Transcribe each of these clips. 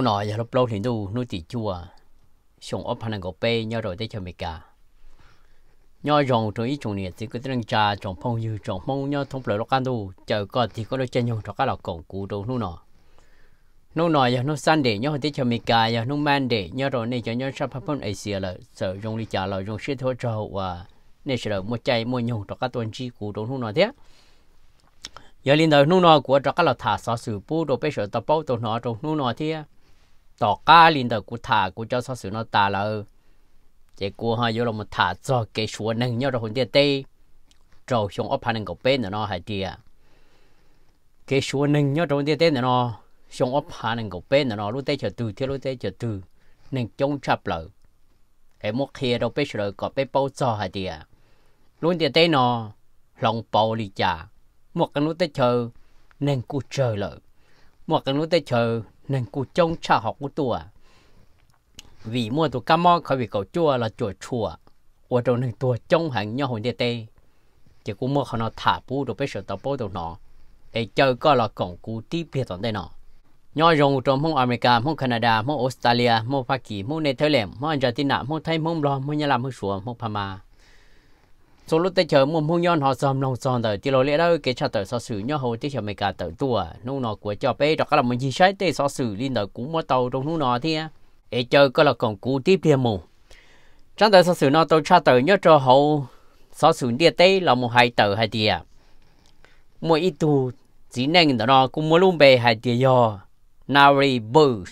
nô nọ giờ lúc lâu thì nu nu tỉ chua xong ốp hàng gò bê nhau rồi tới cho mày cả nhau rồng trong ý trồng này thì cứ đang trà trồng phong như trồng mông nhau thông lời lúc ăn tu chờ có thì có đôi chân nhau cho các lão cổng cú đồ nô nọ nô nọ giờ nô san để nhau tới cho mày cả giờ nô man để nhau rồi này cho nhau sắp phát phong asia là sợ rồng đi trả lời rồng thôi cho hậu à nên sợ mua chay mua nhau cho các tuần chi cú đồ nô nọ thế giờ lên đời nô nọ của cho các lão thả xó sử bu đồ bây giờ tập bao tổ nọ trong nô nọ thế ต่อก้าลินเดกูถ่ากูเจ้าสอสูนตาเราเจ้กูฮะยูเรามาถ่าจอเกชัวหนึ่งเนี่ยเราคนเดียเต้จอชงอพันหนึ่งก็เป็นเนาะหายเดียเกชัวหนึ่งเนี่ยเราคนเดียเต้เนาะชงอพันหนึ่งก็เป็นเนาะรู้เต้เฉยตื่นเที่ยวรู้เต้เฉยตื่นหนึ่งจงฉับเลยไอ้มุกเฮียเราไปเฉยก็ไปเป้าจอหายเดียรู้เดียเต้เนาะลองเป้าลีจ่าหมวกกันรู้เต้เฉยหนึ่งกูเจอเลยหมวกกันรู้เต้เฉย nên cụ trông cha học của tôi vì mua tụ cá mò khỏi vì cậu chua là chùa chùa ở trong nên tôi trông hàng nhau hồi tê tê chỉ cụ mua họ nó thả bu đồ bây giờ tàu bố đồ nó để chơi coi là cổng cụ tiếp biệt tận đây nó nhỏ rồng trong mông America mông Canada mông Australia mông Hoa Kỳ mông Netherlands mông Argentina mông Thái mông Lo mông Nha Lam mông Sủa mông Pama số lúc tới chờ mồm hung nhon họ sầm lòng sòn tới chỉ lối lẽ đâu cái cha tới so sử nhau hồi tới chờ mấy cả tới tua à. nô nọ của cho bé đó là mình chỉ sai tới so sử lên tới cũng mất tàu trong nô nọ thì á ấy chờ có là còn cú tiếp thêm mù trong tới so sử nó tôi cha tới nhớ cho hậu so sử địa tây là một hai tờ hai tia một ít tu chỉ nên đó nó cũng muốn luôn bề hai tia do nari birds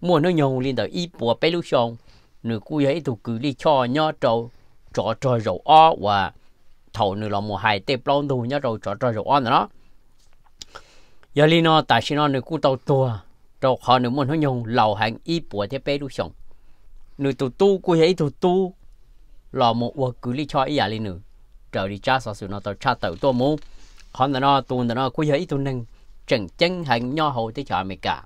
mua nó nhung lên tới ít bùa bé lúc xong nửa cú ấy tụ cứ đi cho nhau trâu chỗ cho rầu o và thầu nữa là một hai tép lâu đủ nhớ rồi chỗ cho rầu o nữa đó giờ li nó tại sao nó nữa cú tàu tua rồi họ nữa muốn nó nhung lầu hàng y bùa thế bé đủ xong nữa tu tu cú ấy tụ tu là một vật cứ lý cho ý à li nữa trở đi cha sao sự nó tàu cha tàu tua mu họ nó tu nó cú ấy tu nâng chẳng chân hàng nho hầu thế chợ mày cả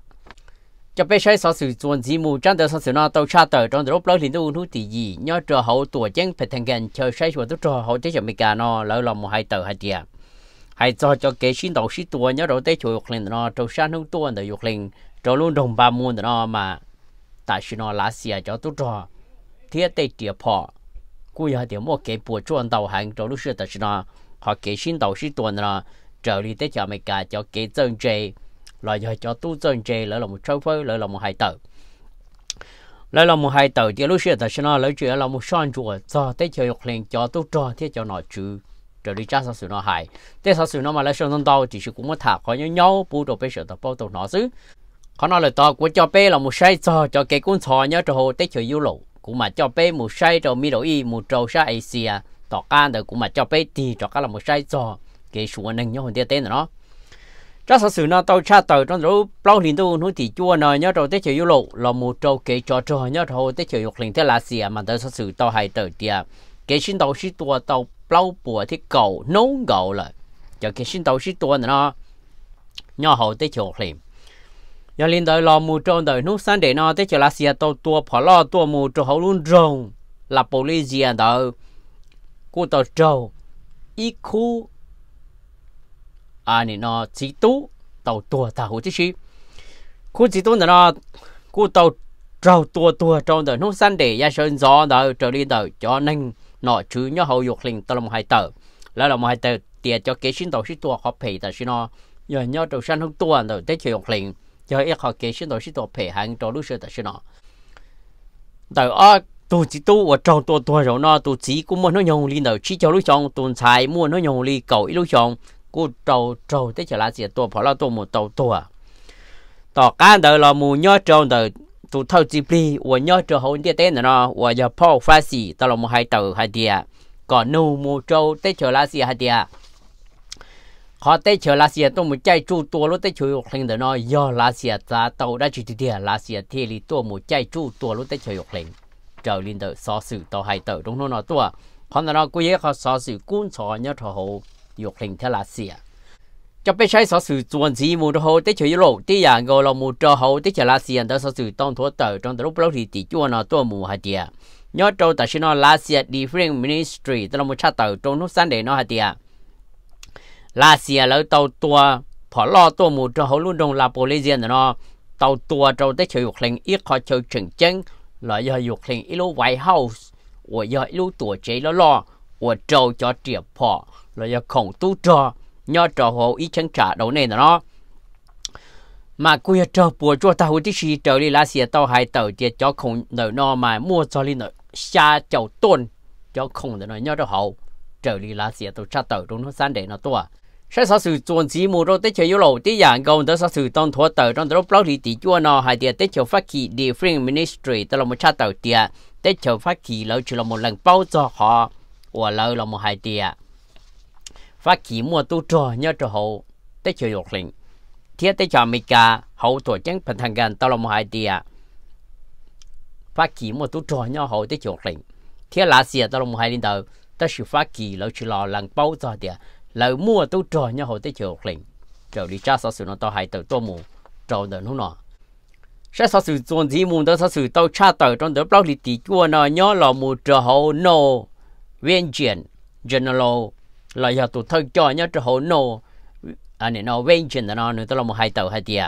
cho bé sai sở sự chuẩn gì mù trang tờ sở sự nó tàu xa tờ trong đó lâu liền tôi nuôi tỷ gì nhớ trò hậu tuổi chân phải thành gần chờ sai của tôi trò hậu thế cho mình cả nó lỡ lòng một hai tờ hai tiền hai cho cho kế sinh đầu xin tua nhớ đầu tế chùa dục lên nó tàu sa nông tua đời dục lên trâu luôn đồng ba môn nó mà tại xin nó lá xìa cho tôi trò thiết tây tiệp họ cú giờ tiệp mua kế bùa chuẩn đầu hàng trâu lúc sự tại xin nó họ kế sinh đầu xin tua nó trở đi tế cho mình cả cho kế dân chơi là giờ cho tu chân chế lại là một châu phơi lại là một hai tờ lại là một hai tờ thì lúc xưa ta sẽ nói lấy chuyện là một son chùa cho tới chiều dục liền cho tu cho thế cho nó chứ trở đi cha sao sự nó hại thế sao sự nó mà lấy sơn thân tàu thì sự cũng mất thả khỏi nhau nhau bu đồ bây giờ tập bao tàu nó chứ khó nói là to của cho bé là một sai cho cho cái cuốn thò nhớ cho hồ tới chiều yêu lộ cũng mà cho bé một sai mi đầu y một trâu sa asia tọt an rồi cũng mà cho bé thì cho các là một sai cho cái số năng nhau hơn tiền tên nó cho sự sự nó tàu cha tờ trong lúc bao liền tu nó thì chua nồi nhớ rồi tết chiều lộ là một trâu kế cho cho nhớ rồi tết chiều dục liền thế là gì mà tới sự sự tàu hay tờ tiệt cái xin tàu xí tua tàu bao bùa thì cầu nấu cầu là cho cái xin tàu xin tua nó nhớ hậu tết chiều liền nhớ liền tới lò một trâu tới nó sáng để nó tết chiều là gì tàu tua phở lo tua một trâu hậu luôn rồng là bồ ly gì đó cô tàu trâu ít khu à nè nó chỉ tú tàu tua ta hồ chứ gì cô chỉ tú nó cô tàu trâu tua tua trong đời nông sản để gia sơn gió đời trở đi đời cho nên nó chứ nhớ hậu dục linh tàu lòng hai tờ là lòng hai tờ tiền cho kế sinh tàu sĩ tua họ phê tại nó nhờ nhớ đầu sanh không tua đời tới chơi dục linh giờ ít họ sinh tàu sĩ tua phê hàng cho lúc xưa tại nó đời ở tôi chỉ tu ở trong tôi tôi rồi nó tôi chỉ cũng muốn nó nhung lên nào chỉ cho lúc trong tôi xài mua nó nhung lên cầu ít lúc trong กูโตโตได้จะลาเสียตัวพอเราตัวหมูโตตัวต่อการเดินเราหมูย่อโจเดินตัวเท่าจีบีวัวย่อโจเขาเดียเต้นเนาะวัวจะพ่อฟ้าสีตลอดมูไฮเตอร์ไฮเดียก่อนนูหมูโจได้จะลาเสียไฮเดียขอเตเฉลาเสียต้องมูใจจู่ตัวรถเตเฉยกเลงเดนอย่อลาเสียตาเตาได้จุดเดียลาเสียเทลีตัวมูใจจู่ตัวรถเตเฉยกเลงเจ้าลินเดอร์ซอสื่อต่อไฮเตอร์ตรงโน่นตัวคอนเดนกูเยเขาซอสื่อกุ้นสอนยอดทอ有零特拉西啊。cho bây giờ số sự chuẩn gì mù hồ tới chơi lộ tới nhà ngồi là mù hồ tới lá xiên đó số tông thua tờ trong từ lúc lâu chỉ chua nó tua mù hạt địa nhớ trâu tại xin nó lá xiên different ministry tức là cha tờ trong lúc sáng để nó hạt địa lá xiên lỡ tàu tua phỏ lo tua mù đồ hồ luôn đồng là polisian nó tàu tua trâu tới chơi dục linh ít khó chơi chừng chân lại do dục linh white house của do ít lúc chế nó lo của trâu cho triệt phỏ là do khổng tu trò nho trò hồ ý chẳng trả đầu này nó mà cô ya trò bùa cho ta hồi tí xì trở đi lá xìa tao hai tờ tiệt cho khổng nợ nó mà mua cho đi nợ xa chầu tôn cho khổng nợ nó nho trò hồ trở đi lá xìa tao xa tờ đúng nó san để nó tua sẽ sử dụng chuẩn chỉ mua rồi tới chơi yếu lộ tới anh gồm tới sử dụng tôn thua tờ trong đó blog thì tỷ chua nó hai tiệt tới chơi phát kỳ different ministry tức là một cha tờ tiền tới chơi phát kỳ lỡ chỉ là một lần bao cho họ và lỡ là một hai tiệt và kỳ mua tu trò nhớ trò hậu tới chiều dục linh thiết tới cho mình cả hậu tổ chức phần thằng gần tao làm một hai tia và chỉ mua tu trò nhớ hậu tới chiều dục linh thiết lá xìa tao làm một hai linh đầu ta sự phát kỳ lỡ chỉ lò lần bao giờ tia lỡ mua tu trò nhớ hậu tới chiều dục linh trở đi cha sau sự nó tao hai tờ tô mù trầu đến hôm nọ sẽ sau sự tuần gì mù tới sau sự tao cha tờ trong đó bao lịch tỷ chua nọ nhớ lò mù trò hậu no viên chuyển general là giờ tụt thân cho nhá cho hồ nô anh à, này nó ven trên nó nữa tôi là một hai tàu hai tia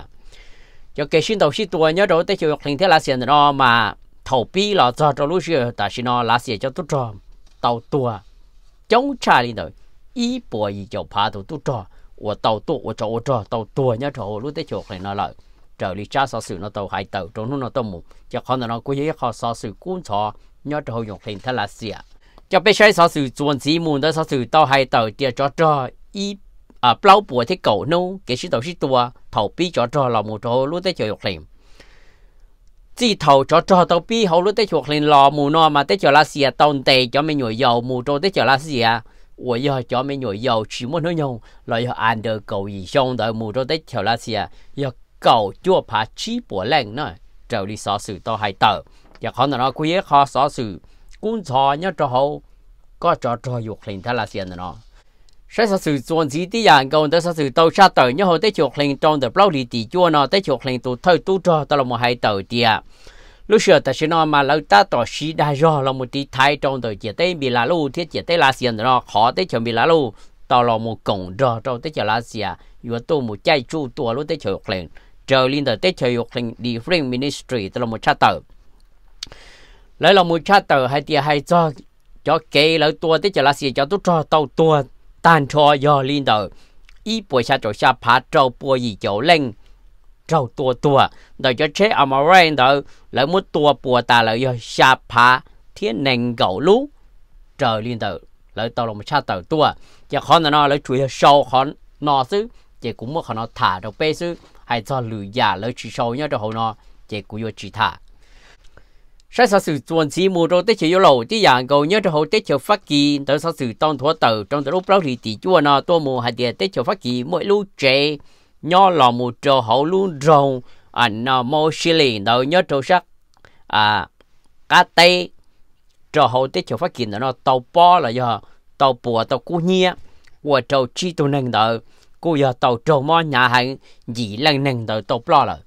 cho cái xin tàu xin tua nhớ rồi tới chiều hình thế là xiên nó mà thầu pi là cho cho lúc xưa ta xin nó là xiên cho tôi cho tàu tua chống trả đi rồi ý bộ ý cho phá tàu tôi cho của tàu tua của cho cho tàu tua nhớ hồ lúc tới chiều hình nó lại trở đi cha sao sự nó tàu hai tàu trong lúc nó tàu một cho con nó có giấy khó sao sự cuốn cho nhớ rồi dùng hình thế là xiên cho bây giờ sao sự chuẩn chỉ muốn đó sao sự tao hay tao tiệt cho cho y à bao bùa thế cầu nô cái sự tao sự tua thầu bi cho cho là một chỗ lúc tới chịu dục liền chỉ thầu cho cho tao bi hậu lúc tới chịu liền lò mù nó mà tới chờ là xìa tồn tệ cho mấy nhồi dầu mù trâu tới chờ là xìa 我要叫美女要去么那样，来要按着狗以上的目标在跳那些，要狗就怕起波浪呢，这里啥事都还到，也可能那个也好啥事。cũng cho nhớ cho hậu có cho cho dục lên thế là xiên nó sẽ sự sự chuẩn gì đi rằng còn tới sự tàu xa tờ nhớ hậu tới dục lên trong được bao lì tỷ chua nó tới dục lên tụ thời tụ cho tao là một hai tờ đi à lúc xưa ta sẽ nói mà lâu ta tỏ sĩ đại cho là một tí thái trong đời chỉ tới bị lá lu thiết chỉ tới lá xiên nó khó tới chuẩn bị lá lu tao là một cổng cho trong tới chờ lá xia vừa tu một chạy chu tua lúc tới chuột lên trở lên tới chuột lên different ministry tao là một cha tử lấy lòng mua cha tờ hay tia hay cho cho kê lỡ tua tới cho là xì cho tu cho tàu tua tàn cho do liên tờ ý buổi xa chỗ xa phá trâu bùa gì chỗ lên trâu tua tua đợi cho chế ở mà ren đợi lỡ mua tua bùa ta lỡ do xa phá thiên nền gậu lú trời liên tờ lỡ tàu lòng cha tờ tua cho khó nó lỡ chuối sâu khó nó xứ chị cũng mua khó nó thả đầu bê xứ hay cho lười già lỡ chỉ sâu nhớ cho hồ nó chị cũng vô chỉ thả sai sa sự chuẩn chỉ mua đồ tết chiều lầu tí dạng cầu nhớ cho hậu tết chiều phát kỳ tới sa sự tông thua tờ trong từ lúc đó thì tỷ chua nó tôi mua hạt tiền tết chiều phát kỳ mỗi lúc trẻ nho lò một trò hậu luôn rồng ảnh à, nó mua xì lì đầu nhớ trâu sắc à cá tê trò hậu tết chiều phát kỳ nó tàu po là giờ tàu bùa tàu cú nhia của trâu chi tàu nâng đỡ cô giờ tàu trâu mò nhà hàng gì lần nâng đỡ tàu lo là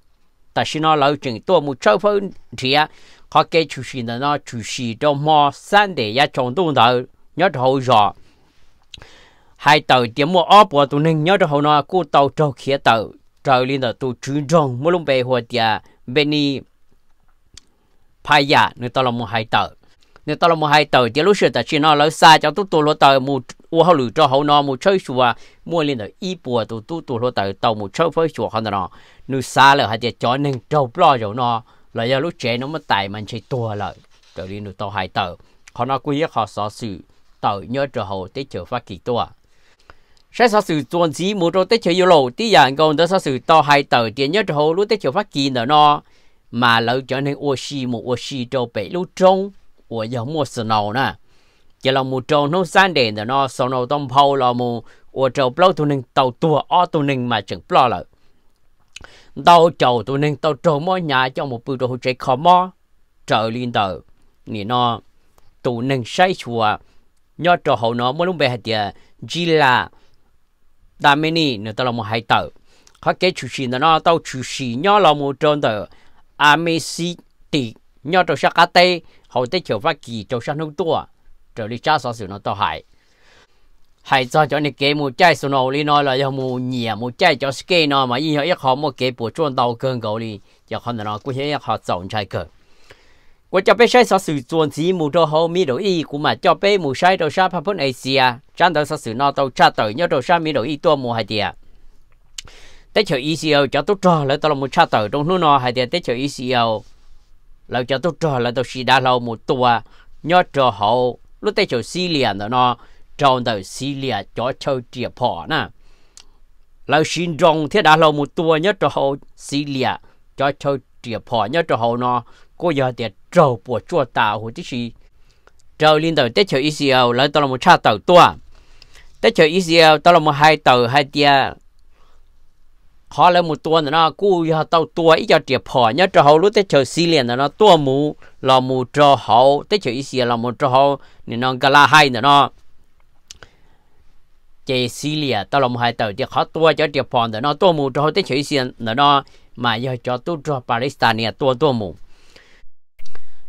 ta xin nó lợi chuyện tôi một trâu phân thì họ kể chủ sĩ là nó chủ sĩ đó mò san để ya trong tu đầu nhớ đầu rõ hai tàu tiếng mua óp của tụi nên nhớ đầu nó cô tàu trâu khía tàu trâu lên là tụi chú rong mỗi lúc về hồ tiệt bên đi phải giả người ta là mua hai tàu người ta là mua hai tàu tiếng lúc xưa ta chỉ nó lỡ xa cho tụi tụi lỡ tàu mua u hậu lử cho hậu nó mù chơi chùa mua lên là y bùa tụi tụi tụi lỡ tàu tàu mua chơi phơi chùa không nó nu xa là hai tiệt chó nên trâu lo rồi nó là do lúc trẻ nó mới tài mình chơi tua lại trở đi được tàu hai tàu họ nói quý họ sợ sự tàu nhớ trở hồ tới chờ phát kỳ tua sẽ sợ sự tuần gì một rồi tới chờ yêu lộ tí dạng còn tới sợ sự tàu hai tàu tiền nhớ trở hồ lúc tới chờ phát kỳ nữa nó mà lỡ trở nên ô xì một ô xì đâu bị lúc trông ô giờ mua sờ nầu nè giờ là một trâu nó sáng đèn nữa nó sau nó tông phâu là một ô trâu bao tụ nâng tàu tua ô tụ nâng mà chẳng bao lợi tao chầu tụi nên tao trộm mò nhà cho một bữa đồ chạy khó mò trở lên tờ nè nó tụi nên say chùa nhớ trò hậu nó mỗi lúc về hạt địa chỉ là đam mê nè nữa tao là một hai tờ họ kể chủ sĩ nó tao chủ sĩ nhớ là một tròn tờ amesi tỷ nhớ trò sắc cá tê hậu tê chiều phát kỳ trò sắc nước tua trở đi cha sao sử nó tao hại hay cho cho nên cái mù chạy số nào đi nói là do mù nhẹ mù chạy cho cái nó mà ý họ ít họ một cái bộ chuẩn đầu cơn cầu đi cho không nó cũng sẽ hết họ chọn chạy cơ. Quá cho bé sai sự chuẩn chỉ mù đồ hậu mi đầu y cũng mà cho bé mù sai đầu sa pháp phân Asia chẳng đâu sự nó đầu cha tới nhớ đầu sa mi đầu y tua mù hay tiệt à. tế chờ ECO cho tốt cho lại tao là một cha tới trong lúc nó hay tiệt tế chờ ECO lại cho tốt cho lại tao xì đa lâu một tua nhớ trò hậu lúc tế chờ đó nó trong đầu xí lìa cho châu trìa phỏ nè lâu xin rong thế đã lâu một tua nhớ cho hậu xí lìa cho châu trìa phỏ nhớ cho hậu nó có giờ tiệt trâu bùa chua tạo hồ tí xì trâu liên đầu tết chờ ECL lấy tao là một cha tàu tua tết chờ ECL tao là một hai tàu hai tia họ lấy một tua nữa nó cú giờ tàu tua ít cho trìa phỏ nhớ cho hậu lúc tết chờ xí liền nó tua mù là mù cho hậu tết chờ ECL là một cho hậu nên nó la hai nữa nó chế xí lìa tao lòng hai tờ thì khó tua cho địa phòng nó tua mù cho tới chế xí để nó mà giờ cho tu cho Palestine tua tua mù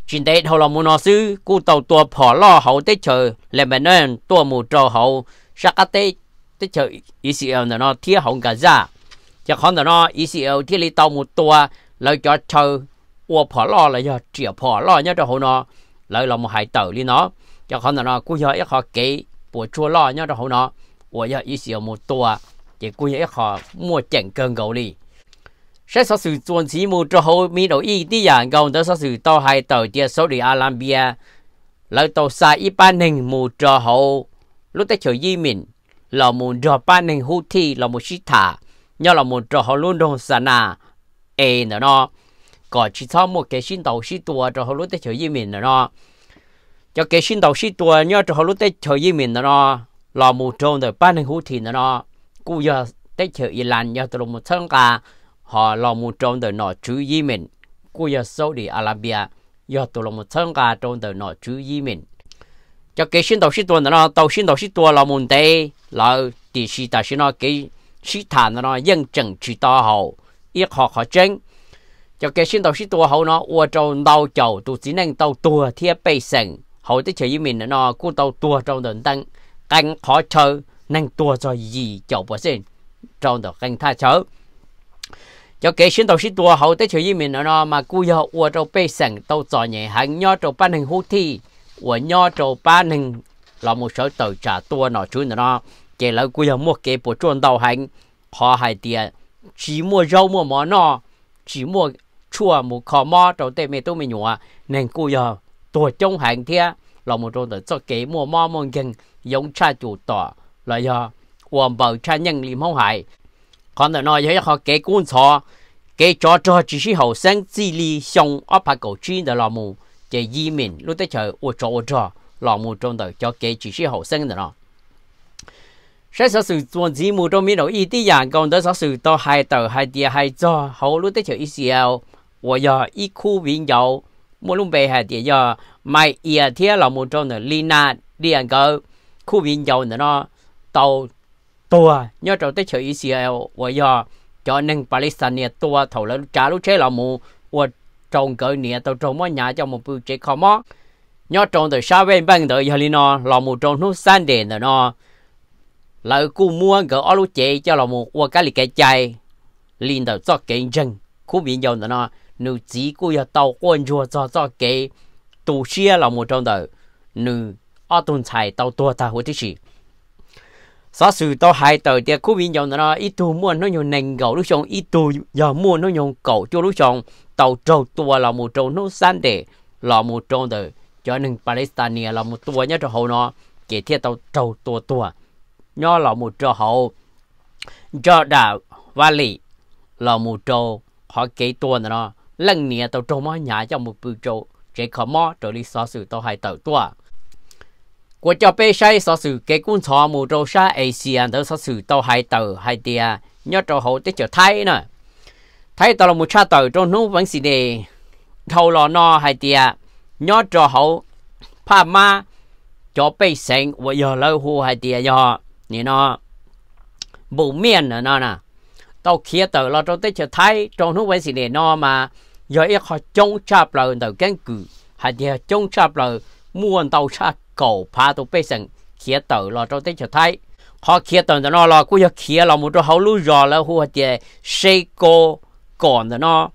chuyện đấy hầu lòng muốn nó xứ cú tàu tua phò lo hậu tới chờ là mình nên tua mù cho hậu sắc tế tới chờ Israel để nó thiếu hậu Gaza cho khó để nó Israel thiết lý tàu mù tua lời cho chờ ua phò lo là giờ chia phò lo nhớ cho hậu nó lời lòng hai tờ đi nó cho khó để nó cú giờ ít họ kỹ bộ chua lo nhớ cho hậu nó 我要一小木多，结果一下莫整更高哩。sẽ sau sự chuẩn chỉ một cho hậu mi đầu y đi dạng gồm tới sau sự tàu hai địa số đi Alambia lỡ tàu xa ba nền một cho hậu lúc tới chở di mình là một cho ba nền hút thi là một chi thả nhớ là một cho hậu luôn đông sa na e nữa nó có chỉ sau một cái xin tàu xin tua cho hậu lúc tới chở di mình nữa nó cho cái xin tàu xin tua nhớ cho hậu lúc tới chở di mình nữa nó lò mù trôn rồi ba nên hú thì nó nó cú giờ tết chờ y lan giờ tụi một thân cả họ lò mù trôn rồi nó chú ý mình cú giờ sau đi Arabia giờ tụi một thân cả trôn rồi nó chú ý mình cho cái sinh đầu xin tuần nó đầu sinh đầu sinh tuần lò mù tê lò thì xin ta xin nó cái xin thà nó dân chừng chỉ to hậu ít họ họ chênh cho cái sinh đầu sinh tuần hậu nó ua trâu đau chầu tụi chỉ nên tàu tua thiết bay sừng hậu tới chờ với mình nó cú tàu tua trong đường tăng canh khó chờ nên tua cho gì chậu bữa xin trong đó canh tha chờ cho kể xin đầu xin tua hậu tới chiều mình nó mà cú giờ ua trâu bê sẵn tàu trò nhẹ hàng nho trâu ba hình hú thi ua nho trâu ba hình là một số tàu trả tua nó chú nó kể là cú giờ mua kế bộ chuồn đầu hành họ hai tiền chỉ mua rau mua món nó chỉ mua chua một kho mò trâu tê mê tôi mình nhua nên cú giờ tua trong hàng thiệt lòng một trong đó cho kế mùa mò mong kinh giống cha chủ tỏ là do uổng bảo cha nhân liêm hậu hại còn đó nói với họ kế cuốn sọ kế cho cho chỉ sĩ hậu sinh chỉ li xong ấp hạ cầu chi đó là mù chỉ y mình lúc tới chờ ô cho ô cho lòng một trong đó cho kế chỉ sĩ hậu sinh đó sẽ sở sự tuần chỉ mù trong miền đầu ít đi rằng còn đó sở sự to hai tờ hai địa hai cho hậu lúc tới chờ ít xíu 我要一哭云摇。mua luôn bề hệ thì giờ mai ia thế là một trong là lina đi ăn cơ khu viên dầu nữa nó tàu tua nhớ trâu tới chữ Israel và giờ cho nên Palestine tua thầu lên trả lúc chế là mù và trồng cơ nè tàu trồng mỗi nhà cho một bưu chế khó mó nhớ trâu từ xa bên bên từ giờ nó là một trong nó san đền nữa nó lợi cu mua gỡ ở lúc chế cho là một và cái lì cái chạy liền từ cho kiện chân khu viên dầu nữa nó nữ chỉ cô giờ tàu quan chúa cho cho cái tù xe là một trong đời nữ ở tuần chạy tàu tua ta hồi tích gì sao sự tàu hai tàu thì khu viên dòng nó ít tu mua nó dùng nền gạo lúc xong, ít tu giờ mua nó dùng cầu cho lúc xong, tàu trâu tua là một trong nó san để là một trong đời cho nên Palestine là một tua nhất cho hậu nó kể thiết tàu trâu tua tua nhớ là một cho hậu cho đảo valley là một trâu họ kể tua nó lần nè tàu trâu mọi nhà trong một bự trâu chế khó mò trở đi xóa sự tàu hai tàu tua của cho bê sai xóa sự cái cuốn xóa mù trâu xa Asia tàu xóa sự tàu hai tàu hai tia nhớ trâu hậu tới trở thay nè thay tàu là một cha tàu trong nút vẫn xì đề thâu lò no hai tia nhớ trâu hậu pa ma cho bê sẹn và giờ lâu hù hai tia giờ nè nó bù miên nè nó nè tao kia tờ lo trong tết chờ thái trong lúc vậy gì để no mà giờ ít họ trông chạp lời đầu căn cử hay giờ trông chạp lời mua tàu cha cầu pha tụ bê sừng kia tờ lo trong tết chờ thái họ kia tờ nó lo cũng giờ kia lo một chỗ hậu lú rò là hùa giờ xây cô còn nó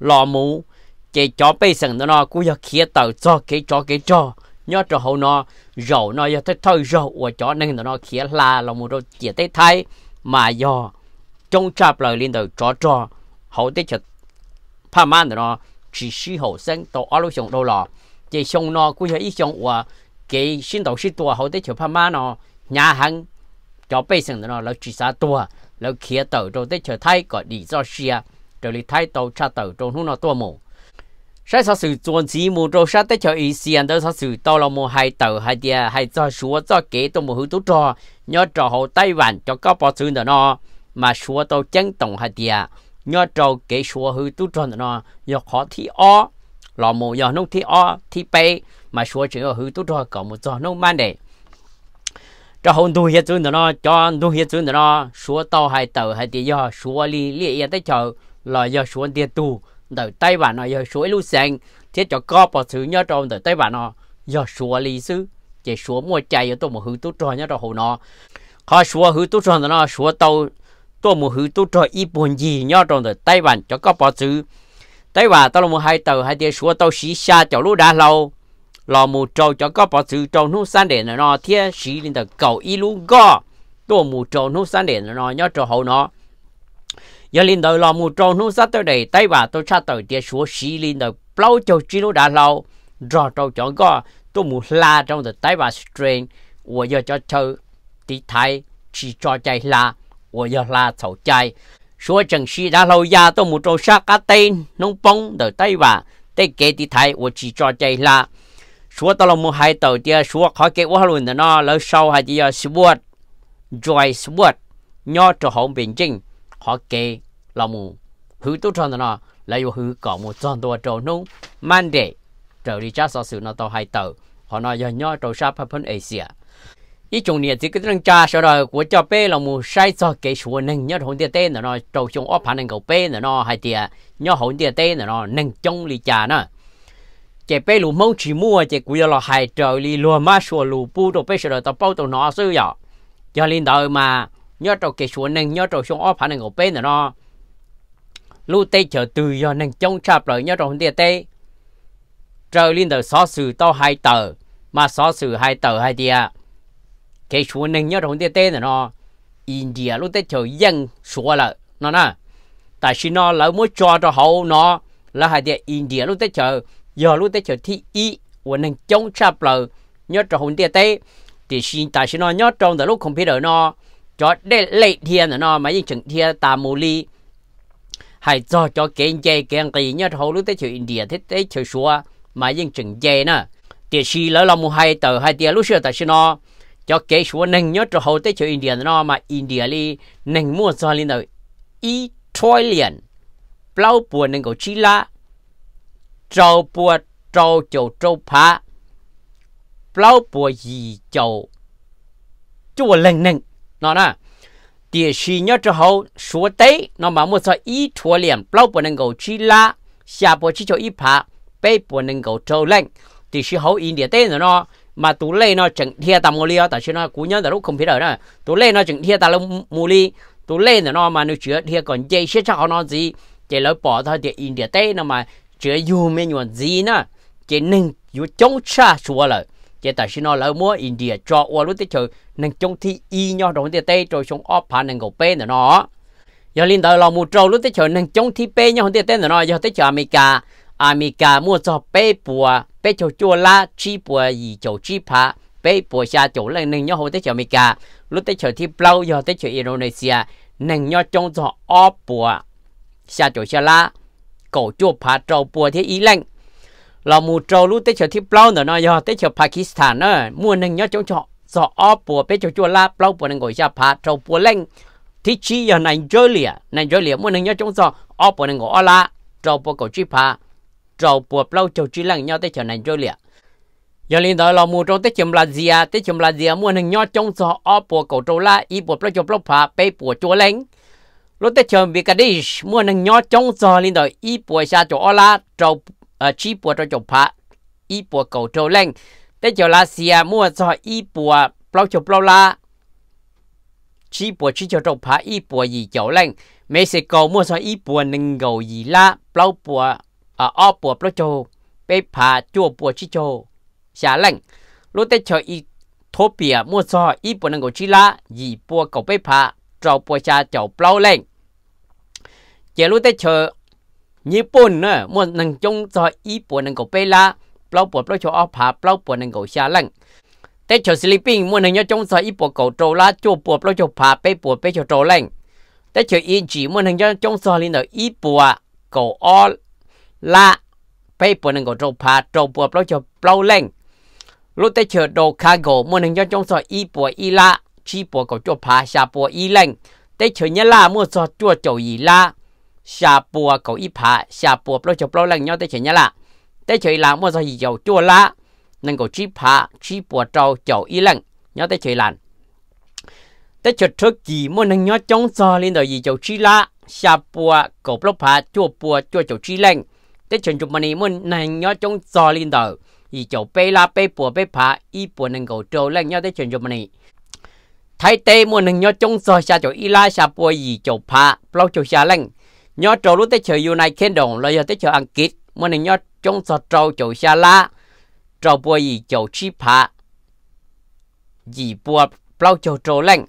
lo mù chỉ cho bê sừng nó cũng giờ kia tờ cho cái cho cái cho nhớ cho hậu nó rầu nó giờ thấy thôi rầu của chó nên nó kia là là một chỗ chỉ tết thái mà do 中集來練到左左，好啲就怕慢咯，只是後生到阿路上到咯，即上咯，估係一上話幾先到先多，好啲就怕慢咯，nhà hàng cho bây giờ nó là chỉ xa tua là kia tàu rồi tới chờ thay gọi đi do xe rồi đi thay tàu cha tàu rồi nó nó tua mù sai sao sự chuẩn chỉ mù rồi sao tới chờ ý xiên tới sao sự to là mù hai tàu hai dia hai do số do kế tôi mù hữu tú trò nhớ trò hậu tay vạn cho các bỏ xương nữa, nó mà xua tàu chân tổng hạt địa à, nhớ trâu cái xua hư tu tròn nó nhớ khó thi o lò mù nhớ nông thi o thi bê mà xua chỉ ở hư tu tròn có một trò nông man để cho hôn tu hiệt chúng nó cho tu hiệt chúng nó xua tàu hai tàu hai địa do xua li li yên tới chợ lò do xua địa tu từ tây bản nó do xua lưu sen thiết cho có bỏ sự nhớ trâu từ tây bản nó do xua li sư chỉ xua mua chạy ở tôi một hư tu tròn nhớ trâu hồ nó khó xua hư tu tròn nó xua tàu tôi một hữu tôi trời ít buồn gì nhau trong đời tây bàn cho có bỏ chữ tây bà tôi là một hai tờ hai tia xua tao xí xa cho lũ đã lâu lò mù trâu cho có bỏ chữ trong nút san để nó thiết xí lên tờ cầu ít lũ gò tôi mù trâu nút san để nó nhau cho hậu nó giờ lên đời lò mù trâu nút sát tới đây tây bà tôi sát tới tia xua xí lên đời bao cho chi lũ đã lâu rồi trâu cho gò tôi mù la trong đời tay bà strain la 我要拉草 chạy. Số chẳng si đã lâu ya tôi một trâu sát cá tên, nông bông đời tay và tay kế đi thấy tôi chỉ cho chạy là. Số tôi là một hai tàu tia số khó kế quá luôn nó lâu sau hay tia sword, joy sword, nhỏ cho hồng bình chính khó kế là một hữu tốt hơn nó là yêu hữu một tròn tua trâu nông mang để trở đi chắc so nó tàu hai tàu họ nói do nhỏ trâu sát phân Asia ý chung nhiệt chỉ cái răng cha sau đó của cho bé là một sai cho cái số nâng nhớ hồn tiền tên là nó trâu chung ốp phản nâng bé là nó hay tiền nhớ hồn tiền tên là nó nâng chung lì cha nó chế bé lù mông chỉ mua chế quý là hay trời lì lùa má sủa lù bu đồ bé sau đó tao bao tao nó sư vậy cho nên đời mà nhớ trâu cái số nâng nhớ trâu chung ốp phản nâng bé là nó lù tê chờ từ do nâng chung chạp lại nhớ trâu hồn tiền tê trời lên đời xó sự tao hai tờ mà xó sự hai tờ hai tiền cái số nâng nhớ trong rồi tên là nó India lúc tết chờ dân số là nó nè tại vì nó là muốn cho cho hậu nó là hai địa India lúc tết chờ giờ lúc tết chờ thì ý của nâng chống chập lờ nhớ trong hồn tiền tê thì xin tại vì nó nhớ trong từ lúc computer nó cho để lấy thiên nó mà những chừng thiên ta mù li hay cho cho kiện dây kiện gì nhớ hậu lúc tết chờ India thế tết chờ số mà những chừng dây nè thì xin lỡ là một hai tờ hai tiền lúc xưa tại vì nó cho kế số nâng nhớ cho hậu tế cho India nó mà India li nâng mua cho lên đầu y trillion bao bùa nâng cầu chi la trâu bùa trâu châu trâu phá bao bùa gì châu chúa lần nâng nó nè địa sĩ nhớ cho hậu số tế nó mà mua cho y trillion bao bùa nâng cổ chi la xa bùa chi cho y phá bây bùa nâng cầu trâu lệnh thì sĩ hậu India tế nó mà tú lê nó chẳng thia tầm mua li tại chứ nó cú nhớ tại lúc không biết rồi đó tú lê nó chẳng thia tầm lúc mua li tú lê nó mà nó chữa thia còn dây sẽ cho nó gì chỉ lỡ bỏ thôi thì in địa tê nó mà chữa dù mấy nhuận gì nữa chỉ nên dù chống xa xua lời chỉ tại sao nó lỡ mua India cho qua lúc tới chờ nên chống thi y nhau đồng tiền tây rồi xuống ốp phản nên gầu p nữa nó giờ lên tới lo mua trâu lúc tới chờ nên chống thi p nhau đồng tiền tây nữa nó giờ tới chờ America America mua cho p bùa bây giờ chua la chi bùa gì chỗ chi phá bây bùa xa chỗ lên nâng nhau hồ tới chỗ mỹ cả lúc tới chỗ thì bao giờ tới chỗ indonesia nâng nhau trong chỗ ó bùa xa chỗ xa la cổ chua phá trâu bùa thế ý lệnh là mù trâu lúc tới chỗ thì bao nữa nó giờ tới chỗ pakistan nữa mua nâng nhau trong chỗ chỗ ó bùa bé chỗ chua la bao bùa nâng ngồi xa phá trâu bùa lệnh thì chỉ ở Nigeria Nigeria mua nâng nhau trong chỗ ó bùa nâng ngồi ó la trâu bùa cổ chi phá trâu bùa lâu trâu chỉ lăng nhau tới chỗ này rồi liền giờ liền đợi là mua trâu tới chấm là gì à tới chấm là gì à mua hàng nhau trong gió ở bùa cầu trâu la y bùa lâu trâu lâu phá bê bùa chúa lăng. lúc tới chấm bị cái đi mua hàng nhau trong gió liền đợi y bùa xa chỗ ở la trâu à chỉ bùa trâu trâu phá y bùa cầu trâu lăng. tới chỗ là gì à mua gió y bùa lâu trâu lâu la chỉ bùa chỉ cho trâu phá y bùa gì chỗ lăng. mấy sẽ cầu mua gió y bùa nâng cầu gì la lâu bùa ở ờ, ở bùa bơ châu bị phá chua bùa chi châu xả lệnh lúc tết chờ y thô bìa mua so y bùa năng cổ chi lá y bùa cầu bị phá trâu bùa xa chầu bao lệnh giờ lúc tết chờ nhật bản nữa mua năng chung cho y bùa năng cổ bị lá bao bùa bao châu ở phá bao bùa năng cổ xả lệnh tết chờ Philippines mua năng nhớ chung cho y bùa cầu trâu lá chua bùa bao châu phá bị bùa bị châu trâu lệnh tết chờ y chỉ mua năng nhớ chung cho linh ở y bùa cầu all là paper nên có trâu phá trâu bùa bao cho bao lên lúc tới chờ đồ cargo mua nên cho trong sọ y bùa y la chi bùa có cho phá xa bùa y lên tới chờ nhớ là mua sọ chua chầu y la xa bùa có y phá xa bùa bao cho bao lên nhau tới chờ nhớ là tới chờ là mua sọ y dầu chua la nên có chi phá chi bùa trâu chầu y lên nhau tới chờ lạnh tới chờ trước gì mua nên nhau trong sọ lên đời gì chầu chi la xa bùa có bao phá chua bùa chua chầu chi lên te chen chu mani mun nan yo chong zo lin do yi chou pe la pe po pe pa yi po nan go trâu lan yo te chen chu mani thái tê mua nâng nhớ chung sơ xa chỗ y la xa bùa gì chỗ phá bao chỗ xa lăng nhớ chỗ lúc tới chỗ yêu này khen đồng là giờ tới ăn kít mua nâng nhớ chung sơ trâu chỗ xa la trâu bùa gì chỗ chi phá gì bùa bao chỗ trâu lăng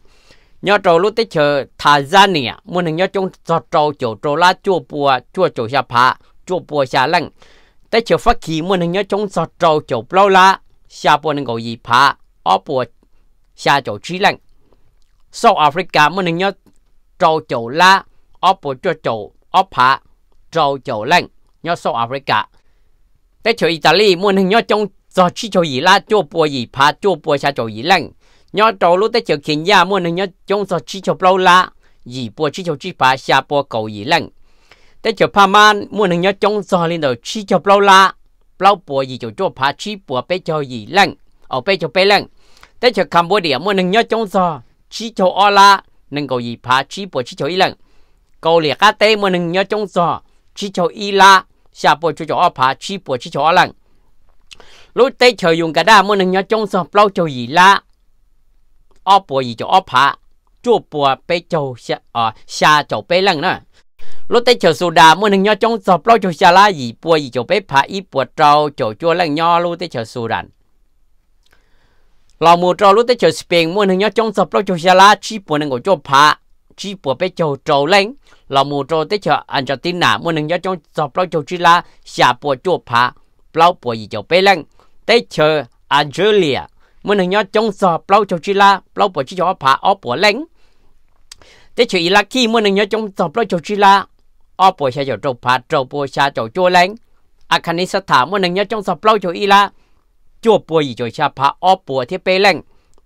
nhớ chỗ lúc tới chỗ thà ra nè mua nhớ chung sơ trâu chỗ trâu la chua bùa chua chỗ xa phá chua bùa xả lăng tại chỗ phát khí muốn hình nhớ chống sọt trâu chỗ lâu la, xa bùa nâng gầu gì phá ó bùa xa chỗ trí lăng sau Africa muốn hình nhớ trâu chỗ la, ó bùa cho chỗ ó phá trâu chỗ lăng nhớ sau Africa tại chiều Italy muốn hình nhớ chống sọt trí chỗ gì lá chua bùa gì phá chua bùa xa chỗ gì lăng nhớ trâu lúc tại chiều khiến muốn hình nhớ chống sọt trí chỗ lâu la, gì bùa trí chỗ trí phá xa bùa cầu gì lăng cái chỗ pa man muốn hàng nhớ trong giò lên đầu chi cho bao la bao bùa gì chỗ chỗ phá chi bùa bé cho gì lạnh ở bé cho bé lạnh cái chỗ cambodia muốn hàng nhớ trong giò chi cho o la nên gọi gì phá chi bùa chi cho y lạnh câu liệt cá tê muốn hàng nhớ trong giò chi cho y la xa bùa cho chỗ phá chi bùa chi cho o lạnh lúc tê chờ dùng cả đa muốn hàng nhớ trong giò bao cho gì la o bùa gì cho o phá chỗ bùa bé cho xa ở xa cho bé lạnh nữa lúc tới chờ sô đà mua nâng nhau trong sọp lau cho xà la gì bùa gì cho bé phá ít bùa trâu cho chua lăng nhau lúc tới chờ sô đàn lo mua trâu lúc tới chờ spin mua nâng nhau trong sọp lau cho xà la chi bùa nâng của cho phá chi bùa bé châu trâu lăng lo mua trâu tới chờ Argentina mua nâng nhau trong sọp lau cho chi la xà bùa cho phá lo bùa gì cho bé lăng tới chờ Angelia mua nâng nhau trong sọp lau cho chi la lo bùa chỉ cho phá ó bùa lăng thế chỉ khi mà nâng nhớ trong tập đó cho chỉ là ở bộ xe cho trâu à, phá trâu bộ xe cho chua lên à khán sát thảm mà trong tập đó cho ý là chua bộ gì cho xe thiết bê lên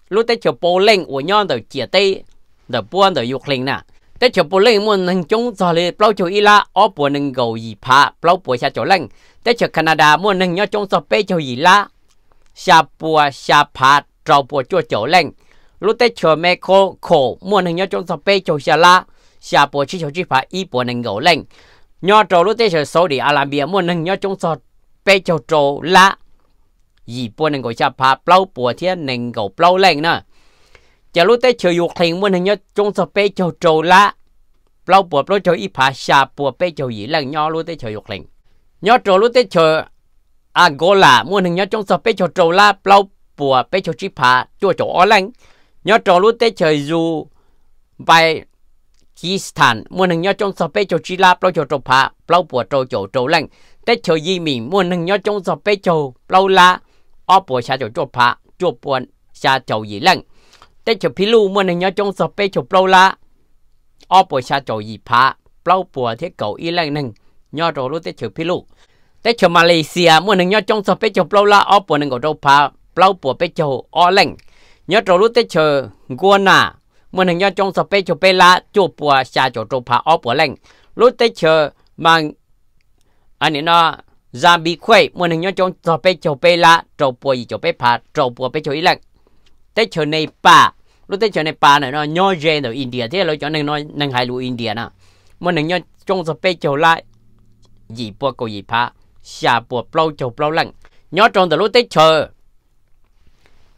lúc thế cho bộ lên của đầu chia tây đầu buôn đầu dục lên nè thế cho bộ lên mà nâng trong tập đó bao cho ý là ở bộ nâng gầu gì phá bao bộ xe cho lên thế Canada mà nâng nhớ trong tập bê cho gì là xe bộ xe phá trâu bộ chua cho lên lúc tết chờ mẹ cô khổ muốn hình nhau trong tập bê cho xà la xà bộ chỉ cho chỉ phá, ý bộ nên ngầu lên nhau trâu lúc tết chờ số đi à làm bia muốn hình nhau trong tập bê cho trâu la ý bộ nên ngồi xà phá bao bộ thiên nên ngầu bao lên nữa giờ lúc tết chờ dục hình muốn hình nhau trong tập bê cho trâu la bao bộ bao cho ý phá xa bộ bê cho ý lên nhau lúc tết chờ dục hình nhau trâu lúc tết chờ à muốn hình nhau trong tập bê cho trâu la bao bộ bê cho chỉ phá cho chỗ ở lên nhớ trò lúc tết trời dù vài chỉ sản muốn hàng nhớ trong sập bê cho chi lạp lâu cho trọ phá, lâu bùa trọ chỗ trọ lạnh tết trời gì mình muốn hình nhớ trong sập bê cho lâu la ở bùa xa chỗ trọ phá, trọ bùa xa chỗ gì lạnh tết trời phi lu muốn hình nhớ trong sập bê cho lâu la ở bùa xa chỗ gì phá lâu bùa thế cầu y lạnh nâng nhớ trò lúc tết trời phi lu tết trời Malaysia muốn hình nhớ trong sập bê cho lâu la ở bùa nâng cầu trộp hạ lâu bùa bê cho ở lạnh nhớ trâu lúc tết chờ guôn à mình hình như trong sập bê cho bê lá cho bùa xa cho trâu phá ó bùa lạnh lúc tết chờ mà anh à, ấy nó ra bị khuấy mình hình như trong sập bê cho bê lá trâu bùa gì cho bê phá trâu bùa bê cho ý lạnh tết chờ này bà lúc tết chờ này bà này nó nhớ gen ở India thế là cho nên nó nên hai lũ India nè mình hình như trong sập bê cho lại gì bùa cầu gì phá xa bùa bao cho bao lạnh nhớ trong từ lúc tết chờ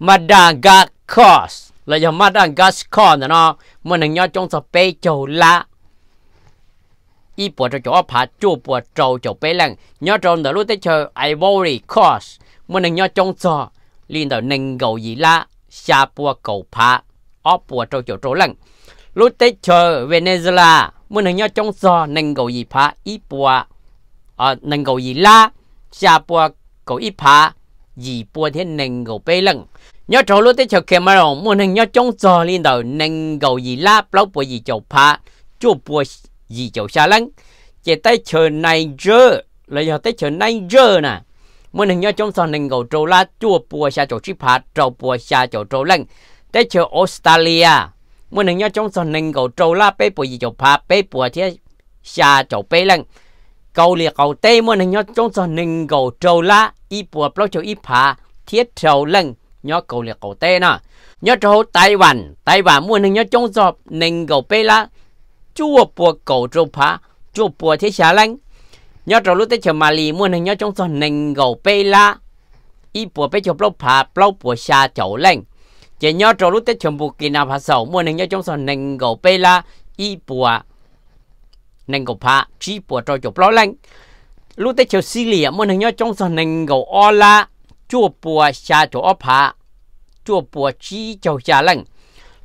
Madagascar là giờ Madagascar nữa nó mình hình nhau trong sập bê châu lá y bộ cho chỗ phá chu bộ trâu chỗ bê lăng nhau trong đó lúc tới chờ Ivory Coast mình hình nhau trong sọ liên đầu nâng gầu gì la, xa bộ cầu phá ở bộ trâu chỗ trâu lăng lúc tới chờ Venezuela mình hình nhau trong sọ nâng gầu gì phá y bộ à nâng gầu gì la, xa bộ cầu y phá gì bộ thế nâng gầu bê lăng nhớ trâu lúc tới chờ kia mà rồi muốn hình nhớ trong giò lên đầu nâng gầu gì la lâu bùa gì chầu phá chú bùa gì chầu xa lăng chỉ tới chờ này giờ là giờ tới chờ này giờ nè muốn hình nhớ trong giò nâng gầu trâu la chú bùa xa chầu chi phá trâu bùa xa chầu trâu lăng tới chờ Australia muốn hình nhớ trong giò nâng gầu trâu la bê bùa gì chầu phá bê bùa thế xa chầu bê lăng cầu liệt cầu tây muốn hình nhớ trong giò nâng gầu trâu la y bùa bao chầu y phá thiết trâu lăng nhớ cầu liệt cầu tê nè nhớ trâu tai Taiwan tai Bản muốn nên nhớ trong dọc nên cầu bê lá chua bùa cầu trâu phá chua bùa thế xá lanh nhớ trâu lúc tới chờ mà lì mua nên nhớ chống dọc nên cầu bê lá y bùa bê chọc lâu phá lâu bùa xa chậu lanh chỉ nhớ trâu lúc tới chờ bùa kỳ nào phá sầu muốn nên nhớ trong dọc nên cầu bê lá y bùa nên cầu phá chỉ bùa trâu chỗ lâu lanh lúc tới chờ xì lìa muốn nên nhớ trong dọc nên cầu o la chua bùa xa chỗ ốp hạ chua bùa chi châu xa lăng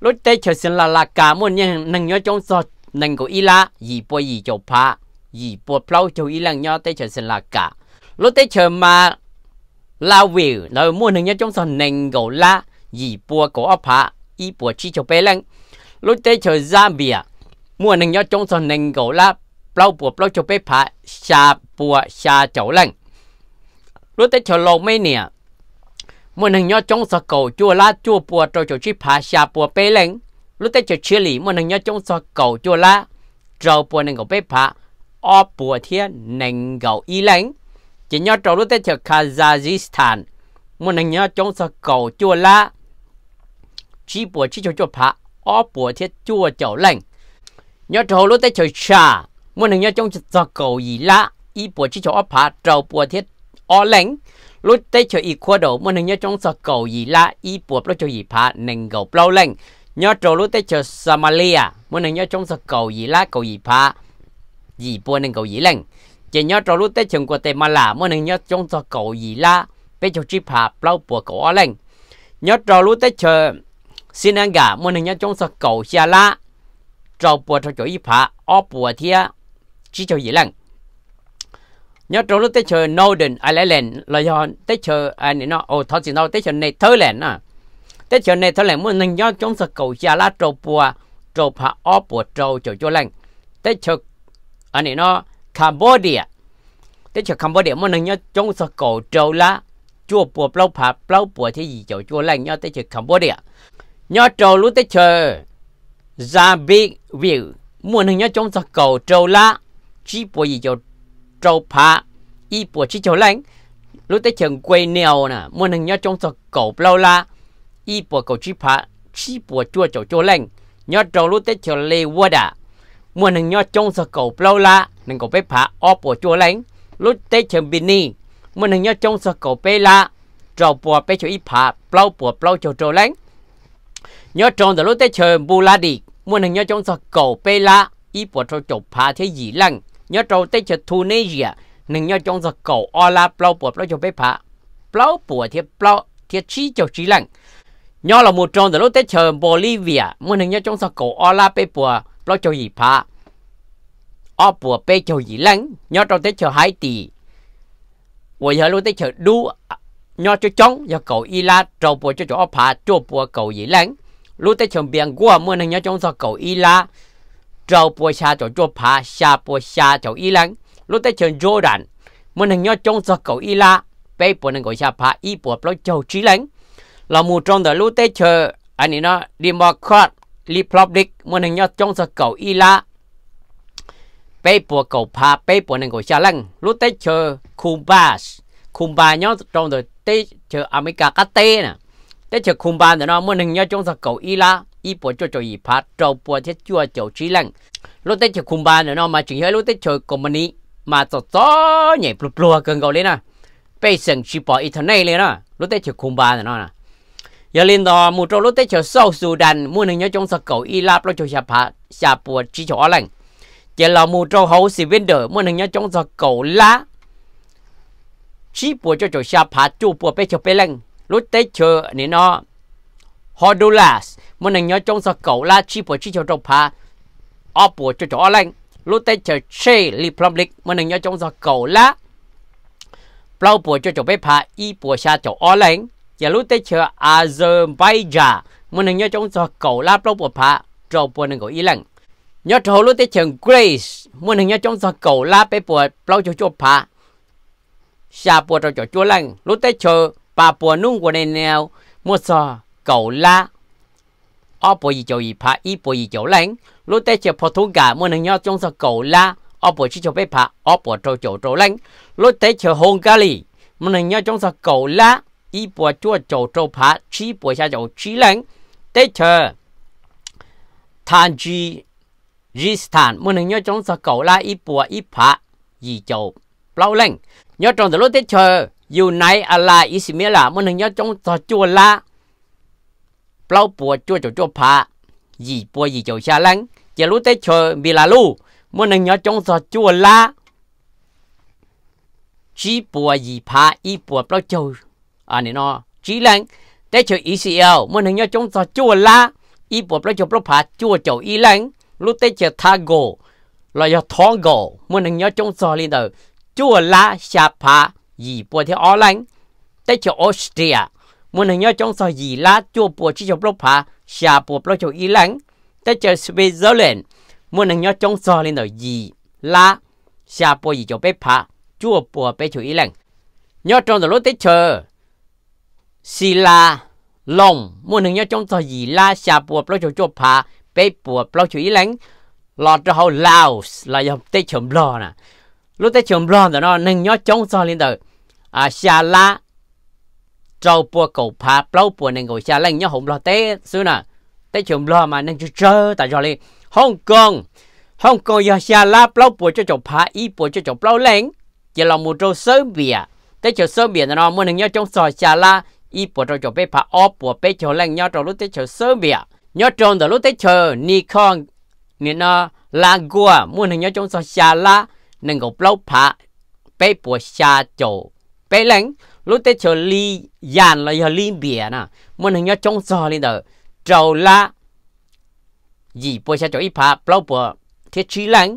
lúc tê chờ xin là là cả một nhân nâng nhớ trong sọt nâng của y la gì bùa gì châu phá gì bùa plau châu y lăng nhớ tê chờ xin là cả lúc tê chờ mà la viu nó mua nâng nhớ trong sọt nâng của la gì bùa cổ ốp hạ y bùa chi châu bê lăng lúc tê chờ ra bìa mua nâng nhớ trong sọt nâng của la plau bùa plau châu bê phá xa bùa xa châu lăng lúc tới chỗ lâu mấy nè một hàng nhau trong sọ cầu chua lá chua bùa trâu chỗ chi phá xa bùa bê lên lúc tới chỗ chia lì một nhau trong sọ cầu chua lá trâu bùa nâng cầu bê phá ở bùa thiên nâng cầu y lên chỉ nhau trâu lúc tới chỗ Kazakhstan một hàng nhau trong sọ cầu chua lá chi bùa chi chỗ chua phá ở bùa thiên chua chỗ lên nhau trâu lúc tới chỗ cha một hàng nhau trong sọ cầu y lá y bùa chi chỗ ở phá trâu bùa thiên ở lạnh lúc tây cho ý qua đầu mà nhớ trong sọ cầu gì là ý buộc lúc cho ý phá nên cầu bao lạnh nhớ trâu lúc tây cho Somalia mà nhớ trong sọ cầu gì là cầu gì phá gì buộc nên cầu gì chỉ nhớ trâu lúc tây trường của tây mà là mà nhớ trong sọ cầu gì là bây giờ chỉ phá bao buộc cầu ở lạnh nhớ trâu lúc tây cho Sinanga mà nhớ trong sọ cầu xia la trâu buộc cho ý phá ở buộc thì chỉ cho gì lạnh nhớ trâu lúc tới chờ Northern Ireland là do tới chờ à nè nó ồ thật chỉ nó tới chờ này thơ lẹn à tới chờ này thơ lẹn muốn nâng nhớ chống sập cầu chia lá trâu bùa trâu phá ó bùa trâu chỗ chỗ lạnh tới chờ anh à, nè nó Cambodia tới chờ Cambodia muốn nâng nhớ chống sập cầu trâu lá chua bùa plau phá plau bùa thế gì chỗ chỗ lạnh nhau tới chờ Cambodia nhớ trâu lúc tới chờ Zambia view muốn nâng nhớ chống sập cầu trâu lá chỉ bùa gì chỗ trâu phá y bùa chi chỗ lạnh lúc tới chừng quay nèo nè muốn hình nhớ trong sọ cổ lâu la y bùa cổ chi phá chi bùa chua chỗ chỗ lạnh nhớ trâu lúc tới chừng lê vua đã muốn hình nhớ trong sọ cổ lâu la nên cổ bé phá o bùa chua lạnh lúc tới chừng bình ni muốn hình nhớ trong sọ cổ bé la trâu bùa bé chỗ y phá lâu bùa lâu chỗ chỗ lạnh nhớ trâu từ lúc tới chừng bù la đi muốn hình nhớ trong sọ cổ bé la y bùa chỗ chỗ phá thế gì lạnh nhớ trâu tới chợ Tunisia nên nhớ trong giờ cầu ola plau bùa plau cho bé phá plau bùa thì plau thì chỉ cho chỉ lăng nhớ là một trong giờ lúc tới chợ Bolivia muốn nên nhớ trong giờ cầu ola bé bùa plau cho gì phá ở bùa bé cho gì lăng nhớ trong tây chợ Haiti 我以后路得去路，鸟就种，要狗伊拉找不就就爬，找不狗伊人，路得去边过，莫能要种做狗伊拉。trâu bùa xa cho cho phá xa bùa xa cho y lăng lúc tới chân rô đạn mình hình nhau trong cho cầu y la bê bùa năng gọi xa phá y bùa bó châu trí lăng là mù trong đời lúc tới chờ anh à, ấy nó Democrat Republic mình hình nhau trong cho cầu y la bê bùa cầu phá bê bùa năng gọi xa lăng lúc tới chờ Cuba Cuba nhau trong đời tới chờ America cắt tê nè tới chờ Cuba thì nó mình hình cho trong giọt cầu y la 一波就就一拍，周波天就就只能。lúc tết chờ khung ba nữa nó mà chỉ hơi lúc tết chờ còn mình đi mà tớ tớ nhảy plù plù gần cầu lên à bây giờ chỉ bỏ ít thằng này lên à lúc tết chờ khung ba nữa nó à. giờ lên đó một trâu lúc tết chờ sâu sù đàn mua những nhớ trong sạc cầu y lạp lúc chờ xà phá xà bùa chỉ chỗ lành giờ là một trâu hậu xì viên mua những nhớ trong sạc cầu lá chỉ bùa cho chỗ xà phá chú bùa bây chờ bây lành tết chờ nên nó họ mình nền nhớ trong sở cầu là chi bộ chi cho trâu pha ở bộ cho chỗ lạnh lúc tay chờ chê li plum lịch một nền nhớ trong sở cầu là bao bộ cho chỗ bé pha y bộ xa chỗ ở lạnh và lúc tay chờ Azerbaijan mình nền nhớ trong sở cầu là bao bộ pha trâu bộ nền của y lạnh nhớ chỗ lúc tay chờ Grace mình nền nhớ trong sở cầu là bé bộ bao cho chỗ pha xa bộ cho chỗ chỗ lạnh lúc tay chờ bà bộ nung của nền nào một sở cầu là ở bộ gì chỗ bộ gì chỗ lạnh lúc đấy chỉ Portugal muốn hàng nhau trong số cổ la ở bộ chỉ ở bộ chỗ chỗ chỗ lạnh lúc đấy chỉ muốn hàng nhau trong số cổ la ít bộ chỗ chỗ bộ xa chỗ chỉ lạnh đấy chỉ muốn hàng nhau trong số cổ la ít bộ ít phá gì chỗ lâu lạnh nhớ trong số lúc đấy chỉ Unite Allah Ismaila muốn hàng nhau trong số chùa la bao bùa chua chua chua phá gì bùa gì chầu xa lăng giờ lúc tới chờ bị là lu mua nâng nhớ trong sọ chua la chỉ bùa gì phá y bùa bao chầu à này nó chỉ lăng tới chờ ECL mua nâng nhớ trong sọ chua la y bùa bao chầu bao phá chua chầu y lăng lúc tới chờ tha gồ là do thong gồ mua nâng nhớ trong sọ lên đầu chua la xa phá gì bùa theo ó lăng tới chờ Austria muốn hình nhau trong soi gì lá chua bùa chỉ chụp lốc phá xà bùa lốc chụp ý lắng chơi về gió lên nhau trong soi lên rồi gì lá xà bùa gì chụp bé phá chua bùa bé chụp ý nhau trong rồi lốt tới chờ xì la lồng nhau trong soi gì lá xà bùa lốc chụp chụp phá bé bùa lốc chụp ý lọt cho hậu là dòng tới chấm lo nè lúc tới chấm lo rồi nó nâng nhau trong soi lên rồi à, xà la trâu bùa cổ phá lâu bùa nên ngồi xa lên nhớ hùng lo té xưa nè té chùm lo mà nên chơi chơi tại cho đi Hong Kong Hong Kong giờ xa la lâu bùa cho chồng phá y bùa cho chồng lâu lên chỉ là một trâu sớ bìa té chồng sớ bìa nó muốn nhớ trong sò xa la y bùa cho chồng bé phá o bùa bé chồng lên nhớ trong lúc té chồng sớ bìa nhớ trong từ lúc té chồng Nikon nên nó là gua muốn nhớ trong sò xa la nên ngồi lâu phá bé bùa xa chầu bé lên lúc tới chỗ li dàn là giờ li bìa nè mình hình như trong giò lên đó trầu la gì bữa sẽ cho ít phá bao bữa thiết trí lăng,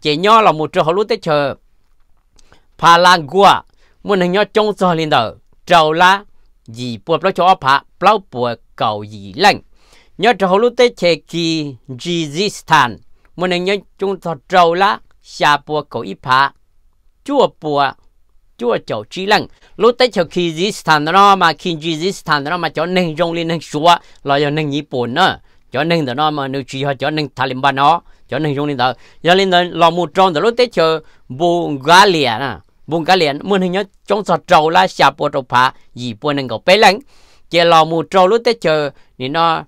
chỉ nhỏ là một chỗ lúc tới chỗ phá lan gua mình hình như trong giò lên đó trầu la gì bùa bao cho phá bao bữa cầu gì lăng, nhớ chỗ lúc tết chờ kỳ resistant mình hình như chúng ta trầu la xa bùa cầu ít phá chua bữa chúa cháu chi lăng lúc tới cháu khi dí sàn đó mà khi dí sàn đó mà cháu nâng rong lên nâng xóa là giờ nâng nhị bổn nữa cháu nâng đó mà nếu chỉ họ cháu nâng thà ban nó cháu nâng rong lên đó giờ lên đó lò một trong đó lúc tết cháu Bulgaria nè Bulgaria muốn hình như trong sọt trâu là xà bồ trâu phá gì bộ nâng cầu bé lăng chỉ lò một trâu lúc tới cháu thì nó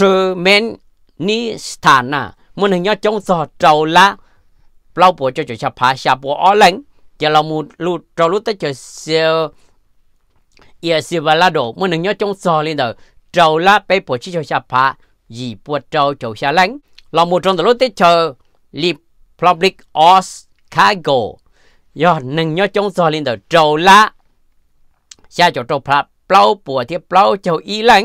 Turkmenistan nè muốn hình như trong sọt trâu là lau bộ cho xà phá xà bồ ở lăng จะเรามูลูเรารู้แต่จะเซลเอียสิวาลาโดเมื่อหนึ่งย่อจงซอลินเดอร์เราละไปปวดชิชชาพะยีปวดเราเจ้าชาลังเรามูจงแต่รู้แต่จะรีพับลิกออสคาโกย่อหนึ่งย่อจงซอลินเดอร์เราละชาเจ้าเจ้าพระเปล่าปวดที่เปล่าเจ้าอีหลัง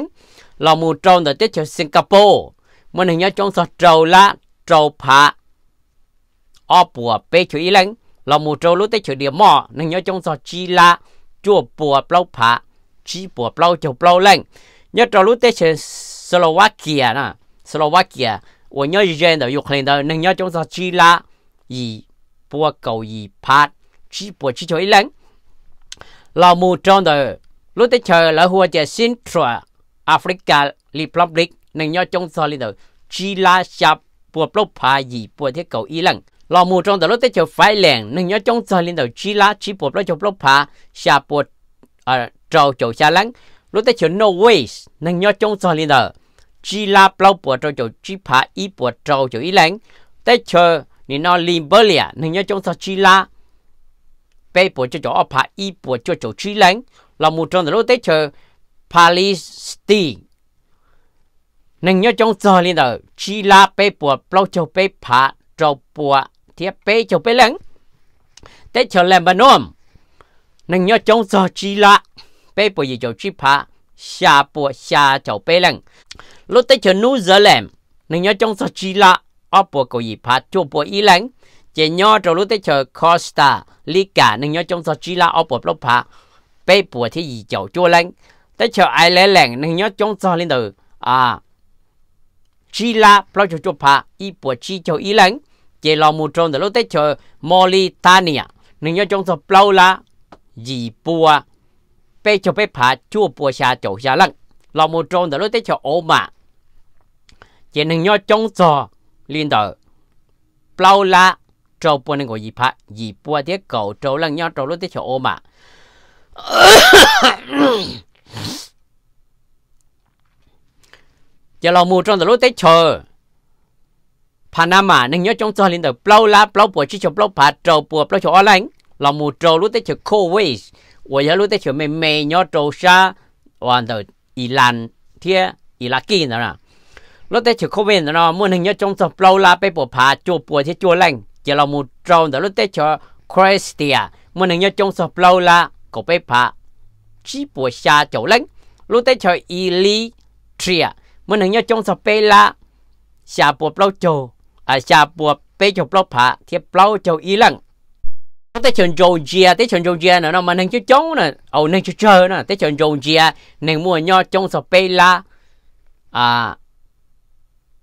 เรามูจงแต่จะเจ้าสิงคโปร์เมื่อหนึ่งย่อจงซอเราละเราพระอ้อปวดไปเจ้าอีหลังเราหมู่โจรู้ได้เฉยเดียหม้อนึงยอจงสอจีละจั่วปัวเปล่าผาจีปัวเปล่าเจ้าเปล่าเล่งยอจรู้ได้เฉยสโลวาเกียนะสโลวาเกีย我要一见到有可能到人家中啥去啦，一波高一拍，只波只就一人。老母长的，落得 chờ là hoa chỉ xin trọ Africa Republic, 人家中啥里头，只啦下波不怕一波的高一人。ลอมูจงแต่รถเตะเฉียวไฟแรงหนึ่งยอดจงซอยลินเดอชีลาชีปวดรถจบรถพาชาปวดเอ่อเจ้าเจ้าชาลังรถเตะเฉียวโนเวสหนึ่งยอดจงซอยลินเดอชีลาเปล่าปวดเจ้าเจ้าชีพาอีปวดเจ้าเจ้าอีแรงเตะเฉียวนี่นอลิมเบเลียหนึ่งยอดจงซอยชีลาเป้ปวดเจ้าเจ้าอพาอีปวดเจ้าเจ้าชีแรงลอมูจงแต่รถเตะเฉียวปาเลสไตน์หนึ่งยอดจงซอยลินเดอชีลาเป้ปวดเปล่าเจ้าเป้พาเจ้าปวด thiệp bê cho bé lắng tế cho làm bà nôm nâng nhớ trong giờ chi lạ bê bộ gì cho chi phá xa bộ xa cho bé lắng lúc tế cho nú giờ làm nâng nhớ trong giờ chi lạ ở bộ cầu gì phá cho bộ ý lắng chỉ nhớ cho lúc tế cho Costa liga nâng nhớ trong giờ chi lạ ở bộ lúc phá bê bộ thì gì cho chỗ lắng tế cho ai lẽ làng nâng nhớ trong giờ lên từ à chi la bao cho chỗ phá ý bộ chi cho ý lắng chế lo mù trôn từ lúc tết chờ Mauritania nên nhớ trong số lâu là gì bùa bé cho bé phá chua bùa xa chỗ xa lăng lo mù trôn từ lúc tết chờ ô mà chế nên nhớ trong số liên tờ lâu là trâu bùa nên gọi gì phá gì bùa thế cầu trâu lăng nhớ trâu lúc tết chờ ô mà chế lo mù trôn từ lúc tết chờ Panama nên nhớ trong cho lên được blow la blow bùa chỉ cho blow phá trâu bùa blow cho online là mù trâu lúc tới cho Covid. ways và giờ lúc tới cho mềm mềm nhớ trâu xa và từ Iran thia Iraqi nữa nè lúc tới cho Covid ways nó muốn nhớ trong cho blow la bị bùa phá trâu bùa chỉ cho lạnh giờ là mù trâu đó lúc tới cho Christia muốn nhớ trong cho blow la có bị phá chỉ bùa xa chỗ lạnh lúc tới cho Eritrea muốn nhớ trong cho la xa bùa blow châu à xa bùa bê chụp lóc phá thiếp lâu châu ý lăng tới chọn rô gia tới chọn rô gia nữa nó mà nâng chú chống nè ồ nâng chú chơi nè tới chọn rô gia nâng mua nho chống sọ bê la à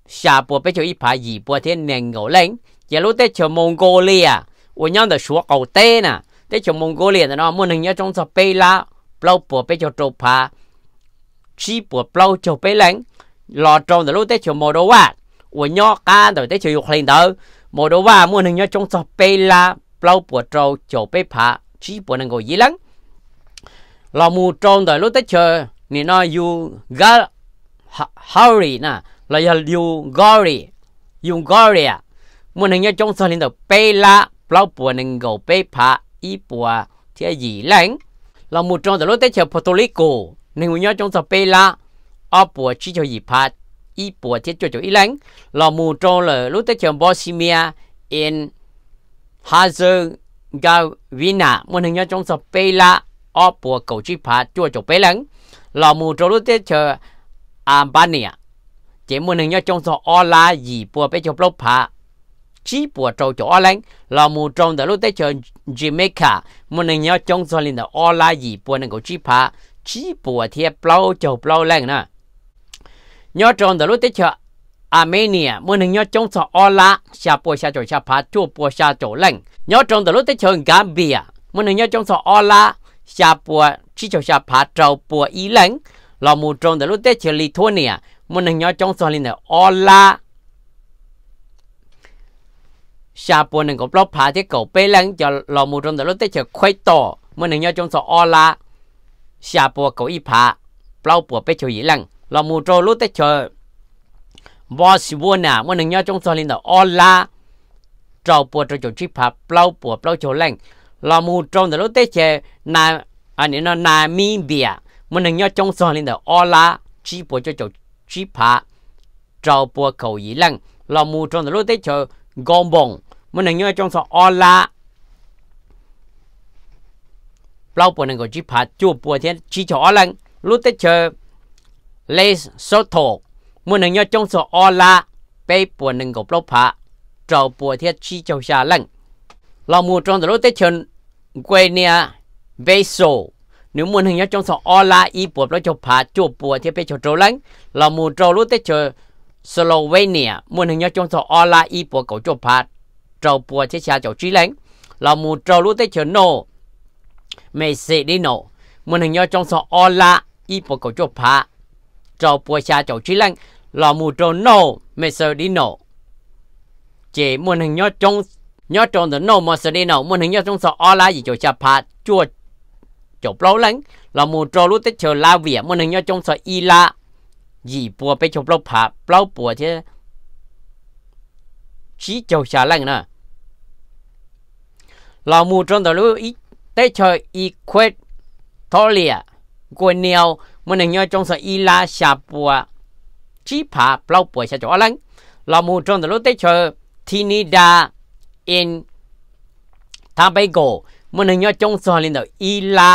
xa bùa bê chụp ý phá gì bùa thế nâng ngộ lên giờ lúc tới chọn Mongolia ủa nhau là số cầu tê nè tới chọn Mongolia nó mua nâng nho chống sọ bê la lâu bùa bê chụp rô phá chi bùa lâu chụp bê lên lò trâu là lúc tới chọn Moldova 我鸟干到得就有很多，莫多话莫能要种作贝拉，老婆做就被怕，只不能够一人。老母种的路得去，你那有个 hurry 呢，那要有 gory，有 gory 啊，莫能要种作领导贝拉，老婆能够被怕，一波贴一人。老母种的路得去波多黎各，你我要种作贝拉，阿婆只就一怕。bộ lò chỗ Bosnia, in một hình trong ở bộ 哈泽加维纳，我能要种植贝拉，二波狗去爬就就贝零，老母州路得像阿巴尼亚，节目能要种植二拉二波贝就不爬。chỉ bùa trâu chỗ lánh là mù trông đã lúc tới chờ Jamaica một hình nhau trong xoay lên là o la gì bộ nền cổ chỉ phá chỉ bộ thiết lâu chờ lâu lên nè nhớ tròn đó lúc tới chợ Armenia muốn hình nhớ trong sở Ola xa bùa xa chỗ xa phá chua bùa xa chỗ lệnh nhớ tròn đó lúc tới chợ Gambia muốn hình nhớ trong sở Ola xa bùa chi chỗ xa phá trâu bùa y lệnh là mù tròn đó lúc tới chợ Lithuania muốn hình nhớ trong sở linh là Ola xa bùa nên có blog phá thế cầu bê lệnh cho là mù tròn đó lúc tới chợ khuấy tổ muốn hình nhớ trong sở Ola xa bùa cầu y phá blog bùa bê chỗ y lệnh là mù trâu lúc tết chờ bò xì bùa nà mà nâng nhau trong xoay Linh đó ô la trâu bùa trâu chỗ chip hà plau bùa plau chỗ lạnh là mù trâu đó lúc tết chờ nà anh nó à, nà mi bìa mà nâng nhau trong xoay Linh đó ô la chip bùa chỗ chỗ chip hà trâu bùa cầu ý lạnh là mù trâu đó lúc tết chờ gom bông mà nâng nhau trong xoay ô la เราปวดหนึ่งก็จีผาจูบปวดเทียนจีจ่อลังรู้แต่เชอ Lesotho มื่อหนึ่งยอดจงสออลาไปปวดหนึ่งกับโลภะเจ้าปวดเทียชี้เจ้าชาลังเรามูจงแต่รู้เตชนกวยเนียเบโซหนึ่งมื่อหนึ่งยอดจงสออลาอีปวดแล้วเจ้าผาจูปวดเทียไปเจ้าโจลังเรามูจงรู้เตชนสโลเวเนียมื่อหนึ่งยอดจงสออลาอีปวดกับเจ้าผาเจ้าปวดเทียชาเจ้าชี้ลังเรามูจงรู้เตชนโนเมเซดิโนมื่อหนึ่งยอดจงสออลาอีปวดกับเจ้าผา cho bùa xa cho trí lăng lò mù trò nô mê sơ đi nô chỉ muốn hình nhó trong nhó trong the nô mà sơ đi nô muốn hình nhó trong sọ o la gì cho cha phá chua cho lâu lắng lò mù trò lúc tết chờ la vỉa muốn hình nhó trong sọ y la gì bùa bê cho lâu phá lâu bùa chứ chỉ cho xa lăng nè lò mù trong the lúc ít tết chờ y quét thô lìa quên nhau มันหนึ่งย่อยจงสอีลาชาปัวจีผาเปล่าป่วยชาจ่อลังเรามูจงแต่รู้เตชทีนิดาเอ็นทาไปโกมันหนึ่งย่อยจงสอลินเดอีลา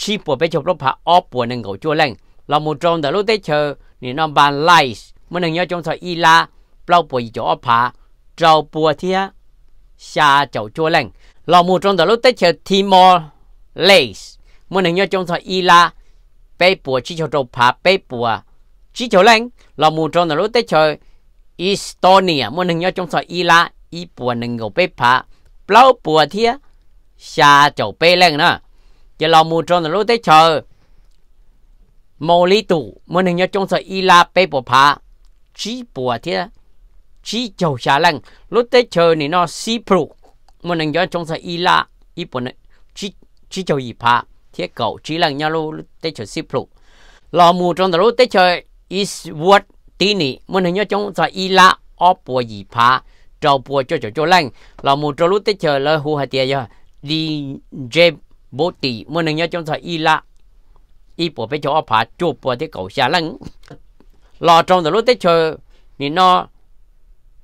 ชีปัวไปจบรถผาออปัวหนึ่งเกาจ่อลังเรามูจงแต่รู้เตชนี่นอบานไลส์มันหนึ่งย่อยจงสอีลาเปล่าป่วยจ่อผาเจ้าปัวเทียชาเจ้าจ่อลังเรามูจงแต่รู้เตชทีมอร์เลสมันหนึ่งย่อยจงสอีลา bé bùa chỉ cho trâu phá bé bùa chỉ cho lên là mù trâu nào lúc tới chơi Estonia muốn nâng nhau trong sọ y la y bùa nâng ngầu bé phá bao bùa thia xa chỗ bé lên nữa giờ là mù trâu nào lúc tới chơi mô lý tụ muốn nâng nhau trong sọ y la bé bùa phá chỉ bùa thia chỉ cho xa lên lúc tới chơi này nó xí bùa muốn nâng nhau trong sọ y la y bùa nâng chỉ chỉ cho y phá thiết cầu chỉ là nhau lu tê chờ xếp lục lò mù trong đó tê chờ is what tini muốn hình như trong giờ y la ở bùa gì phá trâu bùa cho cho cho lăng lò mù trong lúc tê chờ lơ hù hai tiệt giờ đi jeb bố tì muốn hình như trong giờ y la y bùa bé cho ở phá chụp bùa tê cầu xa lăng lò trong đó lúc tê chờ nên nó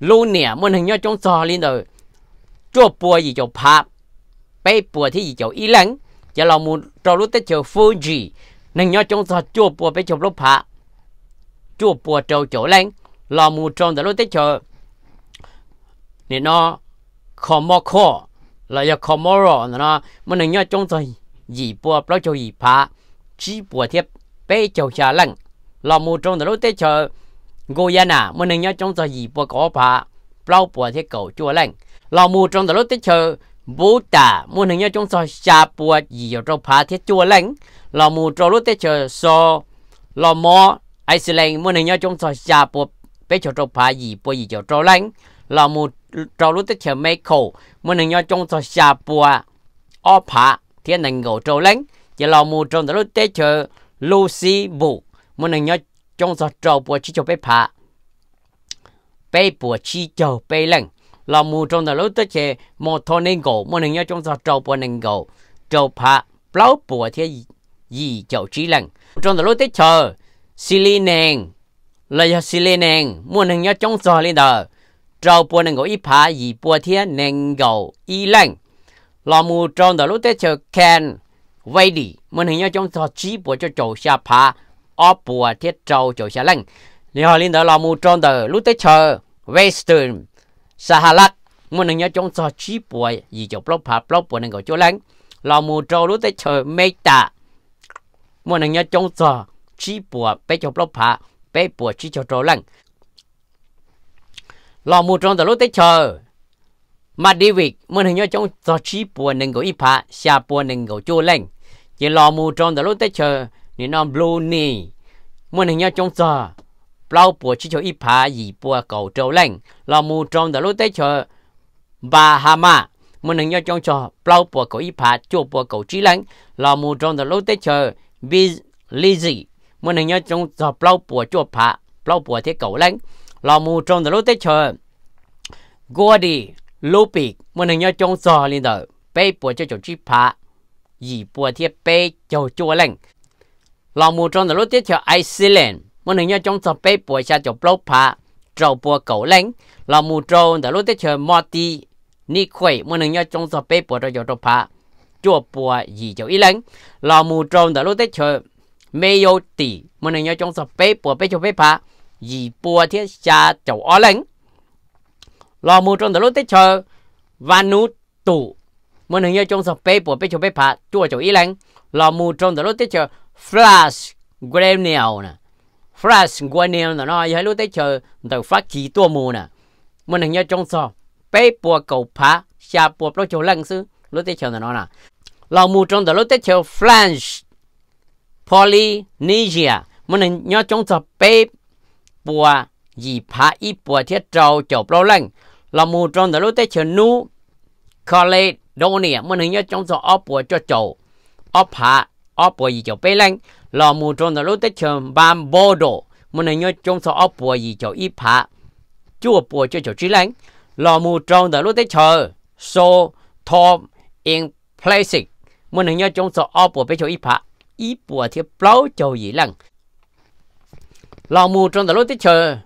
lu nè muốn hình như trong giờ lên rồi chụp bùa gì cho phá bé bùa thì gì cho y lăng giờ là muốn trâu lúc tới chờ Fuji nên nhớ trong giờ chua bùa bé chồng lúc phá, chua bùa trâu chỗ lên là muốn trong giờ lúc tới chờ nên nó khó mò khó là giờ khó mò rồi nó mà nên nhớ trong giờ gì bùa bao châu gì phá chỉ bùa thiếp bé chồng xả lăng là muốn trong giờ lúc tới chờ Guyana mà nên nhớ trong giờ gì bùa có phá bao bùa thiếp cầu chùa lăng là muốn trong giờ lúc tới chờ bố ta muốn hình như chúng ta xa bùa gì ở trong phá thiết chua lãnh là mù trâu lúc tết chờ so là mò Iceland muốn hình như chúng ta xa bùa bé chờ trong phá gì bùa gì chờ trâu lãnh là mù trâu lúc tết chờ mấy khổ muốn hình như chúng ta xa bùa ở phá thiết nành gỗ trâu lãnh chỉ là mù trâu lúc tết chờ Lucy bù muốn hình như chúng ta trâu bùa chỉ cho bé phá bé bùa chỉ cho bé lãnh là mù trong đó lúc tới chế một thôn nên cổ một hình trong đó trâu bộ nên cổ trâu phá bao bộ thế gì chậu trí lần trong đó lúc tới chờ xì lì nèn là giờ xì lì nèn một hình trong đó lên đó trâu bộ nên cổ ít phá gì bộ thế nên cổ ít lần là mù trong đó lúc tới chờ can vay đi một hình trong đó chỉ bộ cho chậu xa phá ở bộ thế trâu chậu xa lần 你好，领导老木装的路德车 Western Sahalat muốn nâng nhớ trong cho chi bùi gì cho blog phá blog bùi nâng gọi cho lắng lò mù trâu lúc tới trời mê tạ muốn nâng nhớ trong cho chi bùa bé cho blog phá bé bùa chi cho trâu lắng lò mù trâu từ lúc tới trời, mà đi việc muốn nâng nhớ trong cho chi bùa nâng gọi ít phá xa bùa nâng gọi cho lắng chỉ lò mù trâu từ lúc tới trời, nên nó blue nì muốn nâng nhớ trong cho bao bộ chỉ cho ít phá ý bộ cầu trâu lên là mù trong đó lúc tới cho Bahama một hình như trong cho bao bộ cầu ít phá cho bộ cầu chỉ lên là mù trong đó lúc tới cho Belize một hình như trong cho bao bộ cho phá bao bộ thế cầu lên là mù trong đó lúc tới cho Gordy Lupi mình hình như trong cho lên đó bây bộ cho cho chỉ phá ý bộ thế bây cho cho lên là mù trong đó lúc tới cho Iceland มันหนึ่งยอจงจะไปป่วยชาจบโลภะจบปัวเก่าเล้งเรามูโจนแต่รู้ได้เชิญมอตีนี่คุยมันหนึ่งยอจงจะไปป่วยจบโลภะจวบปัวยี่เจ้าอีเล้งเรามูโจนแต่รู้ได้เชิญไม่ยอตีมันหนึ่งยอจงจะไปป่วยไปจบไปพะยี่ปัวเทียชาจบอ้อเล้งเรามูโจนแต่รู้ได้เชิญวานุตุมันหนึ่งยอจงจะไปป่วยไปจบไปพะจวบเจ้าอีเล้งเรามูโจนแต่รู้ได้เชิญ flash เกรเนียลนะ fresh qua nè nó nói hay lúc tới chờ từ phát chỉ tua mù nè mình hình như trong sò bé bùa cầu phá xa bùa nó chỗ lăng xứ lúc tới chờ nó nè lò mù trong từ lúc tới chờ flange Polynesia mình hình như trong sò bé bùa gì phá ít bùa thiết trâu chỗ bao lăng lò mù trong từ lúc tới chờ nu Caledonia mình hình như trong sò ở bùa cho chỗ ở phá ở bùa gì chỗ bé lăng lò mù trong đó lúc tết chồng bám bò đồ mình nên nhớ trong số ốc bùa gì cho ít phá chúa bùa cho cho trí lãnh lò mù trong đó lúc tết chờ so tom in plastic mình nên nhớ trong số ốc bùa bé cho ít phá ít bùa thì bao cho gì lăng lò mù trong đó lúc tết chờ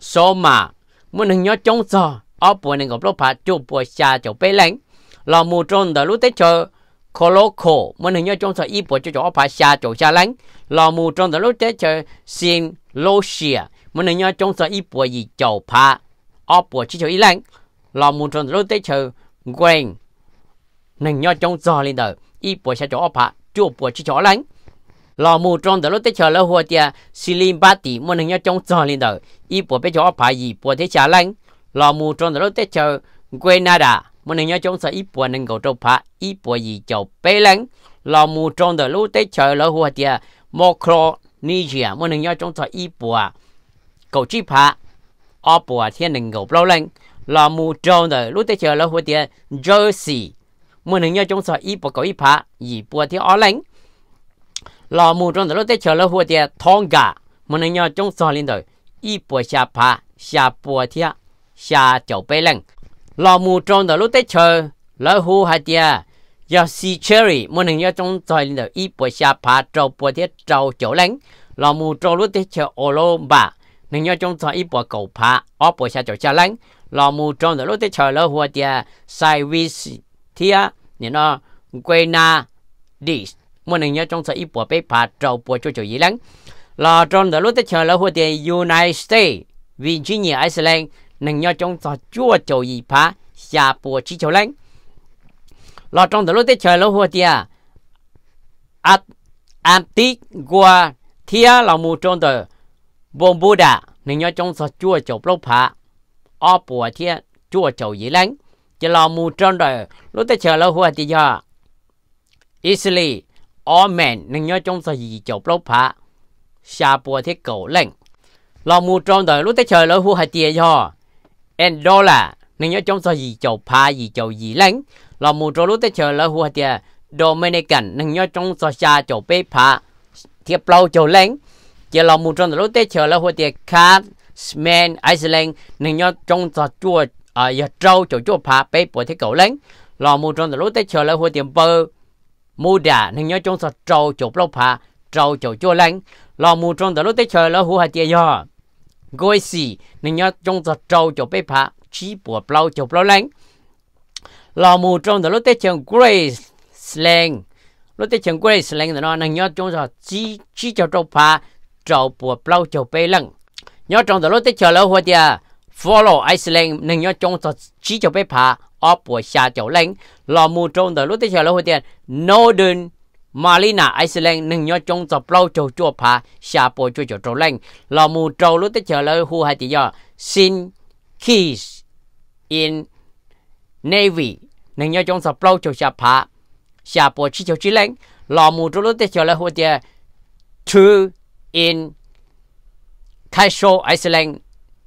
so mà mình nên nhớ trong số ốc bùa nên gặp lúc phá chúa bùa xa cho bé lãnh lò mù trong đó lúc tết chờ Koloko mình hình như trong sở bộ cho chỗ phải xa chỗ xa lánh lò mù trong sở lúc tết chờ xin lô xìa mình hình như trong sở Ibo gì chầu pa bộ chỉ chỗ ý lánh lò mù trong sở lúc tết chờ quen nên nhau trong giò lên đời bộ sẽ chỗ pa chua bộ chỉ chỗ lánh lò mù trong sở lúc tết chờ lâu hoa tia xin lim ba tỷ mình hình như trong giò lên đời Ibo bây chỗ pa gì Ibo thế xa lánh lò mù trong sở lúc tết chờ quen nada một nền nhớ chống sợ ít bùa nâng cầu trâu phá ít bùa gì chầu bê lăng lò mù trong đời lũ tế trời lỡ hùa tìa Micronesia một nền nhớ chống sợ ít bùa cầu chi phá ở bùa thiên nâng cầu lâu lăng lò mù trong đời lũ tế trời lỡ hùa tìa Jersey một nền nhớ chống sợ ít bùa cầu ít phá ít bùa thiên ở lăng lò mù trong đời lũ tế trời lỡ hùa tìa Tonga một nền nhớ chống sợ lên đời ít bùa xa phá xa bùa thiên xa chầu bê lăng 老母装的路得车，老虎还的要吸 cherry，莫能要种在里头一波下爬，找波的找九零，老母装路得车二路吧，能要种在一波狗爬，二波下就下零，老母装的路得车老虎的 service 贴，你那归纳 this，莫能要种在一波被爬，找波就就一零，老装的路得车老虎的 United States，Virginia Island。nâng nhau trong giò chua chầu gì phá xa bùa chỉ chầu lánh lò trong đó lúc tết trời lâu hồ tia at anti qua thia là mù trong đó bồn bù đà nâng nhau trong giò chua chầu lâu phá o bùa thia chua chầu gì lánh chỉ là mù trong đó lúc tết trời lâu hồ tia easily all men nâng nhau trong giò gì chầu lâu phá xa bùa thiết cầu lệnh lò mù trong đó lúc tết trời lâu hồ tia cho and dollar nên nhớ trong so gì chầu pa gì chầu gì lánh là một trò lúc tới chờ là hùa tia Dominican nên nhớ trong so xa chầu pe pa thiệp lâu chầu lánh chỉ là một trò lúc tới chờ là hoa tia card Smen Iceland nên nhớ trong so chua ở à, giờ trâu chầu chua pa pe bộ thế cầu lánh là một trò lúc tới chờ là hoa tiền bơ muda, đà nên nhớ trong so trâu chầu lâu pa trâu chầu chua lánh là một trò lúc tới chờ là hoa tia giờ gọi gì nên nhớ trong giờ trâu cho bé phá chỉ bùa bao cho bao lánh lò mù trong đó lúc tết trường Grace slang lúc tết trường Grace slang đó nên nhớ trong giờ chỉ chỉ cho trâu phá trâu bùa bao cho bé lăng nhớ trong đó lúc tết trường lâu hoa tia follow Iceland nên nhớ trong giờ chỉ cho bé phá ở bùa xa cho lánh lò mù trong đó lúc tết trường lâu hoa tia Northern Malina Iceland nâng nhớ trong tập lâu châu chua phá xa bộ châu châu trâu lên lò mù trâu lúc tới chờ lời hù hai tỷ giờ xin keys in navy nâng nhớ trong tập lâu châu xa phá xa bộ chi châu chi lên lò mù trâu lúc tới chờ lời hù tỷ true in casual Iceland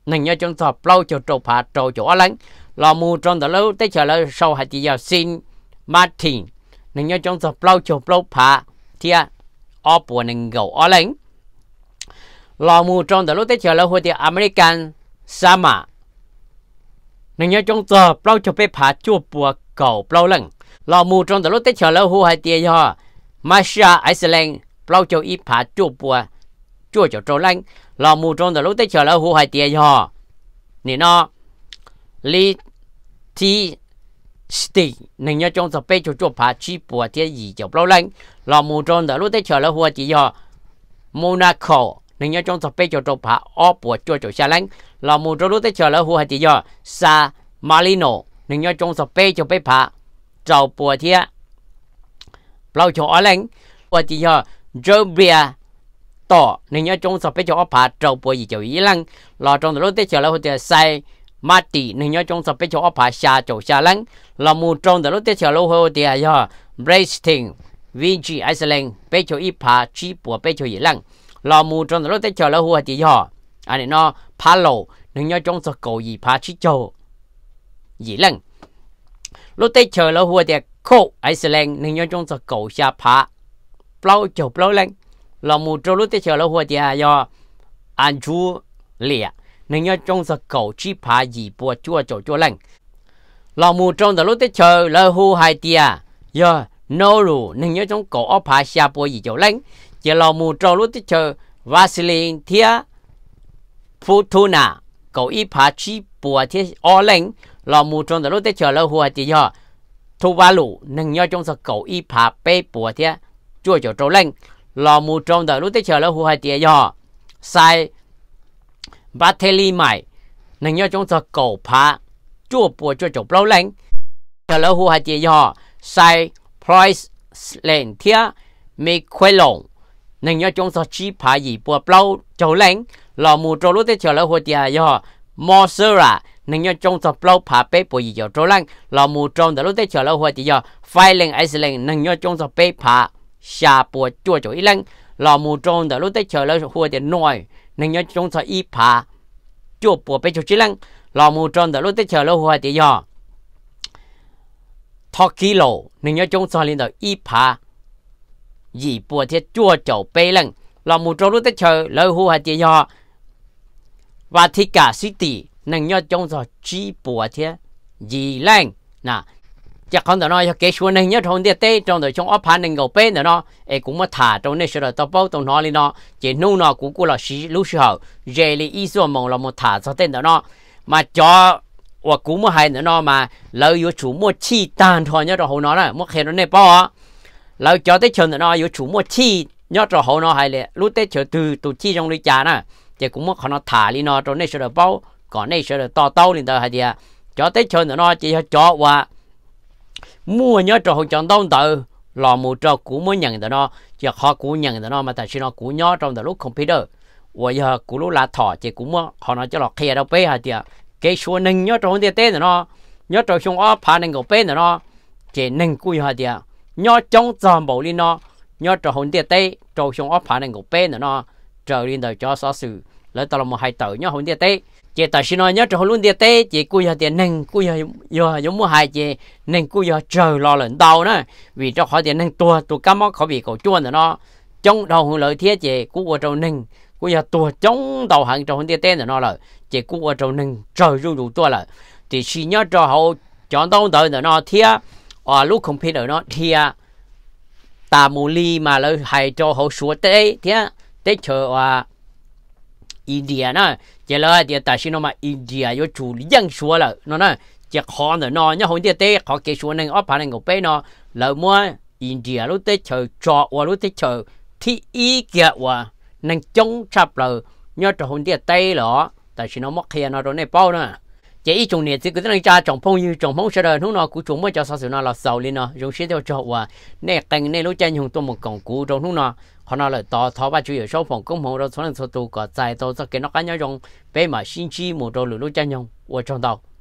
nâng nhớ trong tập lâu châu trâu phá trâu châu lắng lò mù trâu tới chờ lời sau hai tỷ giờ xin Martin nên nhớ trong tập lâu chụp lâu phá thì à ở bộ nên gầu ở lên lò mu trong đó lúc tới chờ lâu hồi thì American sama nên nhớ trong tập lâu chụp bị phá chụp bộ gầu lâu lên lò mu trong đó lúc tới chờ lâu hồi hay thì à ờ, Malaysia Iceland lâu chụp ít phá chụp bộ chua cho trâu lanh lò mu trong đó lúc tới chờ lâu hồi hay thì à nè nó lý thì stay nên nhớ trong tập bảy cho cho phá chi bùa thế gì cho bao lần là mù trong đó lúc đấy chờ là hoa chỉ cho Monaco nên nhớ trong tập bảy cho cho phá ở bùa cho cho xa lần là mù trong lúc đấy chờ là hoa chỉ cho Sa Marino nên nhớ trong tập bảy cho bê phá cho bùa thế bao cho ở lần hoa chỉ cho Georgia tỏ nên nhớ trong tập bê cho phá cho bùa gì cho ý lần là trong đó lúc đấy chờ là hoa chỉ sai mà chỉ nên nhớ trong sắp cho ốp hạ xa chỗ xa lắng là mù trong đó lúc tiếp theo lâu hồi thì là bracing VG Iceland bây giờ ít phá chỉ bộ bây giờ ít lăng là mù trong đó lúc tiếp theo lâu hồi thì là anh ấy nó phá lộ nên nhớ trong sắp cầu gì phá chỉ chỗ gì lăng lúc tiếp theo lâu hồi thì cô à, Iceland nên nhớ trong sắp cầu xa phá bao chỗ bao lăng là mù trong lúc tiếp theo lâu hồi thì là Andrew Lee nên nhớ trong giờ cầu chi phá gì bùa chua chỗ chua lạnh lò mù trong giờ lúc tết chờ lơ hu hai tia giờ nô lù nên nhớ trong cổ ó phá xa bùa gì chỗ lạnh giờ lò mù trong lúc tết chờ vaseline thia phụ thu nà cổ y phá chi bùa thia ó lạnh lò mù trong giờ lúc tết chờ lơ hu hai tia giờ thu ba lù nên nhớ trong giờ cổ y phá bê bùa thia chua chỗ chỗ lạnh lò mù trong giờ lúc tết chờ lơ hu hai tia giờ sai bà thê li mày nàng nhau chúng ta cầu phá chua bùa chua chụp lâu lên chờ lâu hù hà chị dò sai price lên thia mi khuê lộn nàng nhau chúng ta chi phá gì bùa lâu chầu lên lò mù trô lúc tới chờ lâu hù chị dò mò sơ ra nàng nhớ chúng ta lâu phá bế bùa gì dò trô lên lò mù trô lúc tới chờ lâu hù chị dò phai lên ai lên nàng nhớ chúng ta bế phá xa bùa chua chụp ý lên lò mù trô lúc tới chờ lâu hù chị nói nên nhớ chúng ta y phá chỗ bùa bé chùa chỉ lăng lò mù trôn đó lúc tới chờ lô hoa thì giờ thọ kí lộ nên nhớ trong sợ lên đó y phá gì bùa thế chùa chậu bé lăng lò mù trôn lúc tới chờ lô hoa thì giờ và thì cả sĩ tỷ nên nhớ chúng ta chi bùa thế gì lăng nà chắc còn đó nó cái số này nhớ trong địa tế trong đời trong ấp hàng nên gấu bé nó ấy cũng mà thả trong này sửa tao bao tao nói đi nó chỉ nô nó cũng cũng là xí lúc sau rồi là ý số mong là một thả cho tên đó nó mà cho và cũng mà hay nữa nó mà lâu yêu chủ mua chi tan thôi nhớ rồi hồ nó là mua khen nó này bao lâu cho tới chừng nó yếu chủ mua chi nhớ rồi hồ nó hay là lúc tới chờ từ từ chi trong đi cha nè chỉ cũng mất nó thả đi nó trong này sửa bao còn này sửa to to lên đó hay gì à cho tới chừng nó chỉ cho và mua nhớ trò hỗ chọn đông tự lò mù trò cũ mới nhận được nó giờ họ cũ nhận được nó mà tại sao nó cũ nhớ trong từ lúc computer và giờ cũ lúc là thọ chỉ cũ mua họ nói cho lọ kia đâu bé hả tiệt cái số nâng nhớ trò tiền tên nó nhớ trò xuống ở phá nâng của bé nó chỉ nâng cũ hả tiệt nhớ trong toàn bộ liên nó nhớ trò hồn tiền tê trò xuống ở phá nâng của bé nó trở lên đời cho xóa sự lấy tao là một hai tử nhớ hồn tiền tê chị ta xin nói nhớ cho luôn địa tế chị cô giờ tiền nâng cô giờ giờ giống mua hai chị nâng cô giờ chờ lo lần đầu nữa vì cho khỏi tiền nâng tua tua cá móc khỏi bị cổ chua nữa nó chống đầu hưởng lợi thiết chị cô ở trong nâng cô giờ tua chống đầu hàng trong địa tế nữa nó là chị cô ở trong nâng chờ rung rủ tua là thì xin nhớ cho hậu chọn tông tới nữa nó thiết à lúc không biết rồi nó thiết ta mù li mà lợi hại cho hậu số tế thiết tế chờ à India nữa giờ là giờ tại sao nó mà India có chủ lý dân số là nó nè giờ khó nữa nó nhá hồi tiệt tê khó cái số này ốp này ngọc bé nó lỡ mua India lúc tết chờ trọ và lúc tết chờ thì ý kia và năng chống chập lờ nhớ cho hồi tiệt tê lọ tại sao nó mất kia nó rồi này bao nữa chỉ trồng nè chỉ cứ đang cha trồng phong như trồng phong sẽ đời lúc nào cũng trồng mới cho sao sửa nó là sầu lên nó dùng xe theo cho hòa nè cành nè lúc chân dùng tôi một cọng cũ trồng lúc nào họ nói là to thọ ba chủ yếu số phòng công hộ rồi số lượng số tu có dài tôi cho cái nó cá nhau dùng bé mà xin chi một đôi lúc chân dùng ở trong đầu